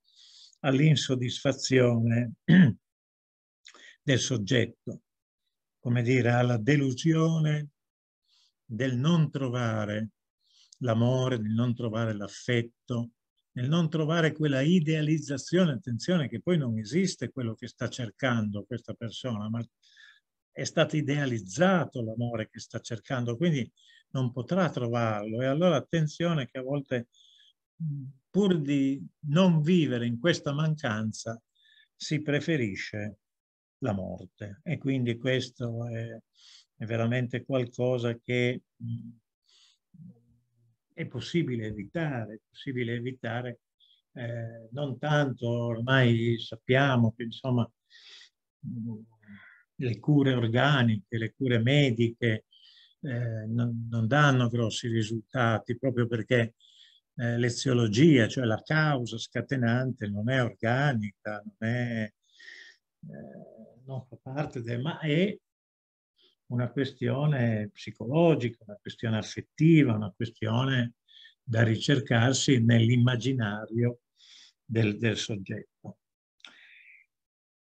all'insoddisfazione del soggetto come dire, alla delusione del non trovare l'amore, del non trovare l'affetto, nel non trovare quella idealizzazione, attenzione che poi non esiste quello che sta cercando questa persona, ma è stato idealizzato l'amore che sta cercando, quindi non potrà trovarlo. E allora attenzione che a volte, pur di non vivere in questa mancanza, si preferisce la morte. E quindi questo è, è veramente qualcosa che è possibile evitare, è possibile evitare eh, non tanto ormai sappiamo che insomma le cure organiche, le cure mediche eh, non, non, danno grossi risultati proprio perché eh, l'eziologia, cioè la causa scatenante, non è organica, non è eh, non fa parte del, ma è una questione psicologica, una questione affettiva, una questione da ricercarsi nell'immaginario del, del soggetto.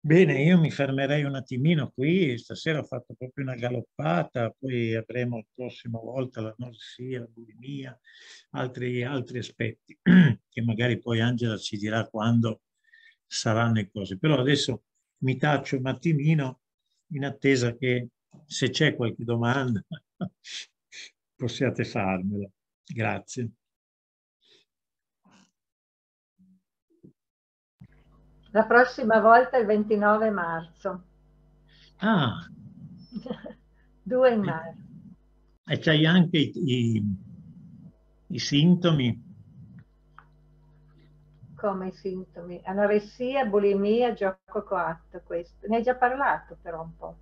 Bene, io mi fermerei un attimino qui, stasera ho fatto proprio una galoppata, poi avremo la prossima volta la l'anorsia, la bulimia, altri, altri aspetti che magari poi Angela ci dirà quando saranno i cosi. Però adesso mi taccio un attimino in attesa che se c'è qualche domanda possiate farmela. Grazie. La prossima volta è il 29 marzo. Ah. Due in eh, marzo. E eh, c'hai anche i, i, i sintomi? come sintomi? Anoressia, bulimia, gioco coatto, questo. Ne hai già parlato però un po'.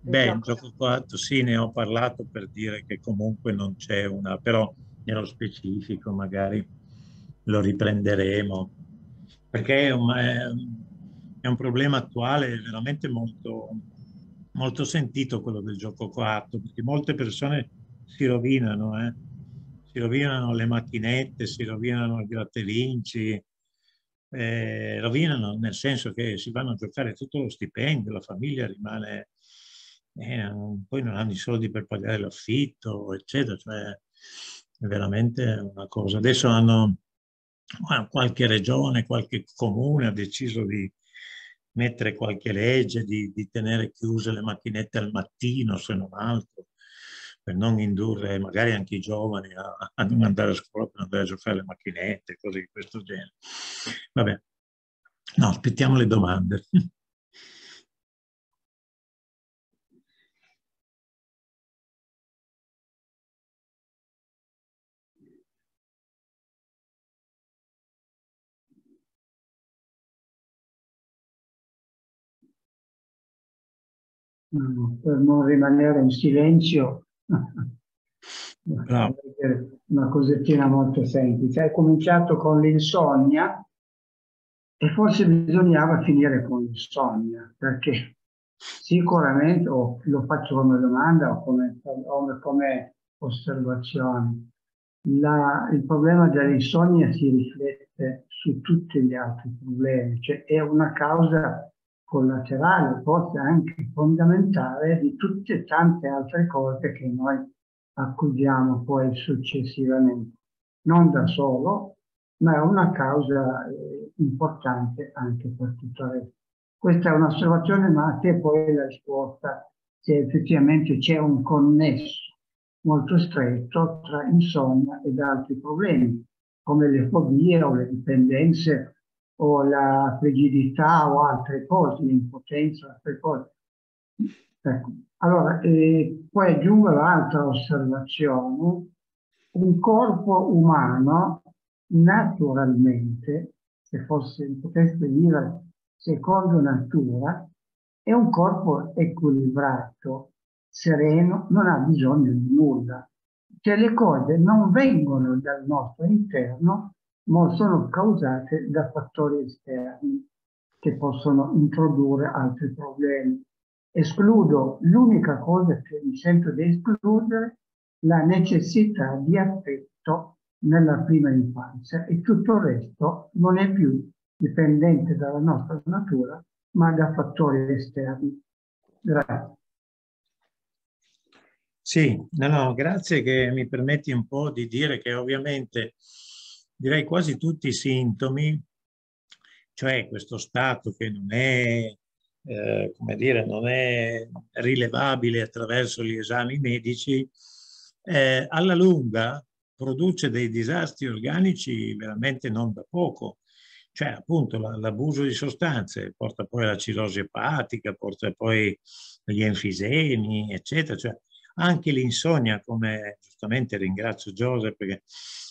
Beh, il gioco coatto sì, ne ho parlato per dire che comunque non c'è una, però nello specifico magari lo riprenderemo, perché è un, è un problema attuale veramente molto, molto sentito quello del gioco coatto, perché molte persone si rovinano, eh? si rovinano le macchinette, si rovinano i grattevinci, eh, rovinano nel senso che si vanno a giocare tutto lo stipendio, la famiglia rimane, eh, poi non hanno i soldi per pagare l'affitto, eccetera. Cioè, è veramente una cosa. Adesso hanno qualche regione, qualche comune ha deciso di mettere qualche legge, di, di tenere chiuse le macchinette al mattino, se non altro per non indurre magari anche i giovani a, a non mm. andare a scuola, per andare a giocare le macchinette, cose di questo genere. Vabbè, no, aspettiamo le domande. per non rimanere in silenzio, Bravo. Una cosettina molto semplice. Hai cominciato con l'insonnia e forse bisognava finire con l'insonnia perché sicuramente, o lo faccio come domanda o come, o come osservazione, la, il problema dell'insonnia si riflette su tutti gli altri problemi, cioè è una causa collaterale, forse anche fondamentale, di tutte e tante altre cose che noi accudiamo poi successivamente, non da solo, ma è una causa eh, importante anche per tutto il resto. Questa è un'osservazione, ma a te poi la risposta se effettivamente c'è un connesso molto stretto tra insonnia ed altri problemi, come le fobie o le dipendenze o la rigidità o altre cose, l'impotenza, altre cose. Ecco. Allora, eh, poi aggiungo l'altra osservazione, un corpo umano naturalmente, se fosse, potesse venire secondo natura, è un corpo equilibrato, sereno, non ha bisogno di nulla. Cioè le cose non vengono dal nostro interno, ma sono causate da fattori esterni che possono introdurre altri problemi. Escludo l'unica cosa che mi sento di escludere, la necessità di affetto nella prima infanzia e tutto il resto non è più dipendente dalla nostra natura, ma da fattori esterni. Grazie. Sì, no, no, grazie che mi permetti un po' di dire che ovviamente direi quasi tutti i sintomi, cioè questo stato che non è, eh, come dire, non è rilevabile attraverso gli esami medici, eh, alla lunga produce dei disastri organici veramente non da poco. Cioè, appunto, l'abuso di sostanze porta poi alla cirrosi epatica, porta poi agli enfisemi, eccetera. Cioè, anche l'insonnia, come giustamente ringrazio Giuseppe, perché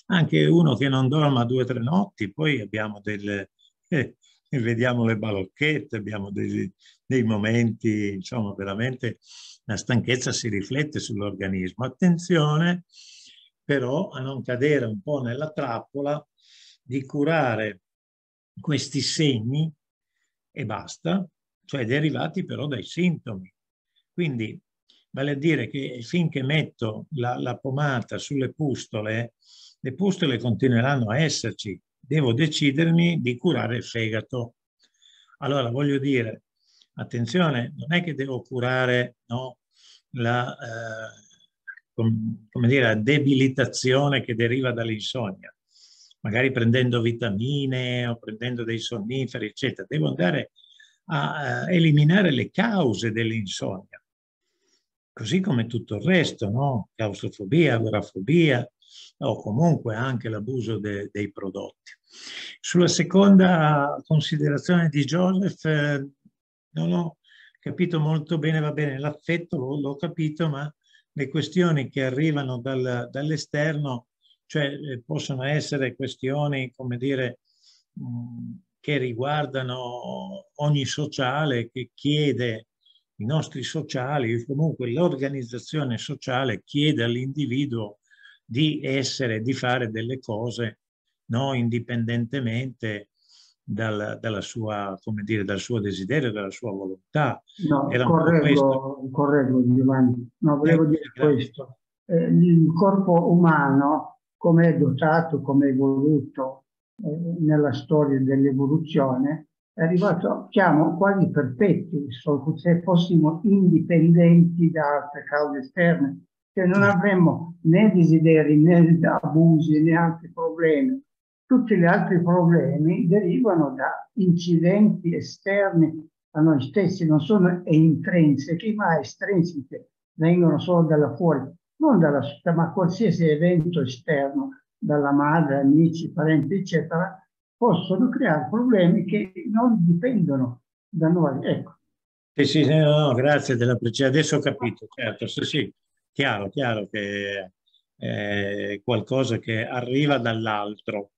anche uno che non dorma due o tre notti, poi abbiamo delle, eh, vediamo le balocchette, abbiamo dei, dei momenti, insomma, veramente la stanchezza si riflette sull'organismo. Attenzione però a non cadere un po' nella trappola di curare questi segni e basta, cioè derivati però dai sintomi. Quindi Vale a dire che finché metto la, la pomata sulle pustole, le pustole continueranno a esserci. Devo decidermi di curare il fegato. Allora, voglio dire, attenzione, non è che devo curare no, la, eh, dire, debilitazione che deriva dall'insonnia, magari prendendo vitamine o prendendo dei sonniferi, eccetera. Devo andare a, a eh, eliminare le cause dell'insonnia così come tutto il resto, no? claustrofobia, agorafobia o comunque anche l'abuso de, dei prodotti. Sulla seconda considerazione di Joseph eh, non ho capito molto bene, va bene, l'affetto l'ho capito, ma le questioni che arrivano dal, dall'esterno, cioè eh, possono essere questioni, come dire, mh, mm, che riguardano ogni sociale che chiede i nostri sociali, comunque l'organizzazione sociale chiede all'individuo di essere, di fare delle cose no? indipendentemente dal, dalla sua, come dire, dal suo desiderio, dalla sua volontà. No, Era correggo, correggo Giovanni, no, volevo eh, dire grazie. questo. Eh, il corpo umano, come è dotato, come è voluto eh, nella storia dell'evoluzione, è arrivato, siamo quasi perfetti, se fossimo indipendenti da altre cause esterne, cioè non avremmo né desideri né abusi né altri problemi. Tutti gli altri problemi derivano da incidenti esterni a noi stessi, non sono intrinsechi, ma estrinseche, vengono solo dalla fuori, non dalla società, ma qualsiasi evento esterno, dalla madre, amici, parenti, eccetera, possono creare problemi che non dipendono da noi. Ecco. Sì, sì, no, no, grazie della precisione. Adesso ho capito, certo, sì, sì, chiaro, chiaro che è eh, qualcosa che arriva dall'altro,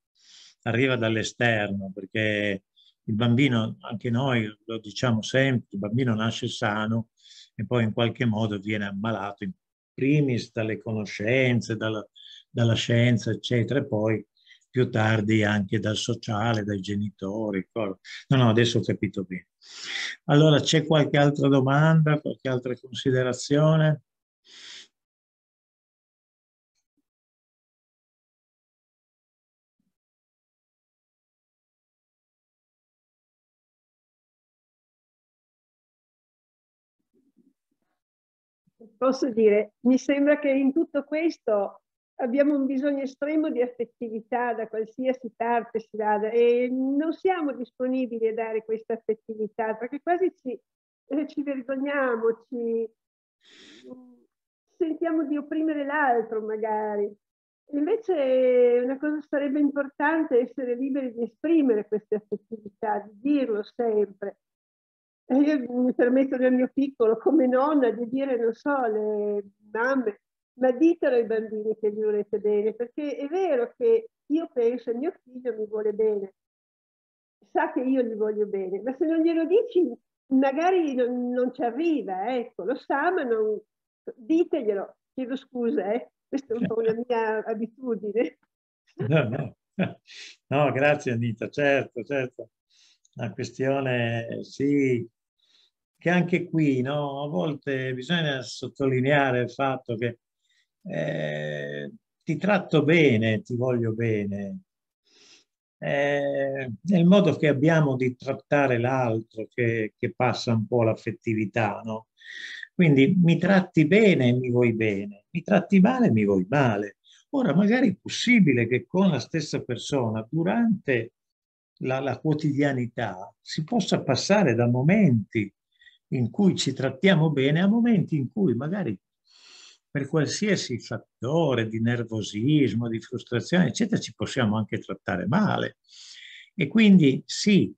arriva dall'esterno, perché il bambino, anche noi lo diciamo sempre, il bambino nasce sano e poi in qualche modo viene ammalato, in primis dalle conoscenze, dalla, dalla scienza, eccetera, e poi più tardi anche dal sociale, dai genitori. No, no, adesso ho capito bene. Allora, c'è qualche altra domanda, qualche altra considerazione? Posso dire, mi sembra che in tutto questo abbiamo un bisogno estremo di affettività da qualsiasi parte si vada e non siamo disponibili a dare questa affettività perché quasi ci, eh, ci vergogniamo, ci mm, sentiamo di opprimere l'altro magari. Invece una cosa sarebbe importante essere liberi di esprimere queste affettività, di dirlo sempre. E eh, io mi permetto nel mio piccolo, come nonna, di dire, non so, le mamme, ma ditelo ai bambini che gli volete bene, perché è vero che io penso mio figlio mi vuole bene, sa che io gli voglio bene, ma se non glielo dici magari non, non ci arriva, ecco, lo sa, ma non... diteglielo, chiedo scusa, eh. questa è un po' una mia abitudine. No, no. no, grazie Anita, certo, certo. La questione, sì, che anche qui no, a volte bisogna sottolineare il fatto che eh, ti tratto bene, ti voglio bene. Eh, è il modo che abbiamo di trattare l'altro che, che, passa un po' l'affettività, no? Quindi mi tratti bene e mi vuoi bene, mi tratti male e mi vuoi male. Ora, magari è possibile che con la stessa persona, durante la, la quotidianità, si possa passare da momenti in cui ci trattiamo bene a momenti in cui magari per qualsiasi fattore di nervosismo, di frustrazione, eccetera, ci possiamo anche trattare male. E quindi sì,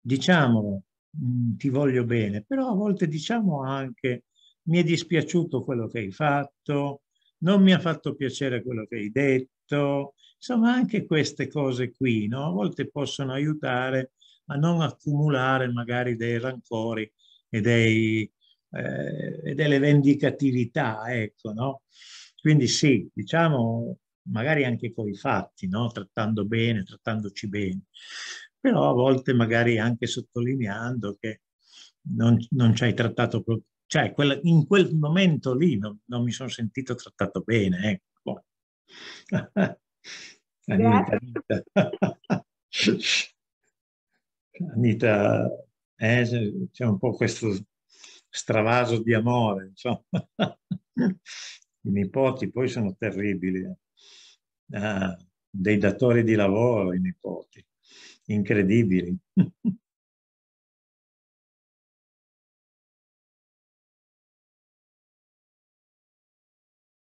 diciamo mm, ti voglio bene, però a volte diciamo anche mi è dispiaciuto quello che hai fatto, non mi ha fatto piacere quello che hai detto, insomma anche queste cose qui no? a volte possono aiutare a non accumulare magari dei rancori e dei, eh, e delle vendicatività, ecco, no? Quindi sì, diciamo, magari anche con i fatti, no? trattando bene, trattandoci bene, però a volte magari anche sottolineando che non, non ci hai trattato proprio, cioè quella, in quel momento lì non, non, mi sono sentito trattato bene. Ecco. Anita, Anita. Anita eh, c'è un po' questo stravaso di amore, insomma. I nipoti poi sono terribili, eh. ah, dei datori di lavoro i nipoti, incredibili.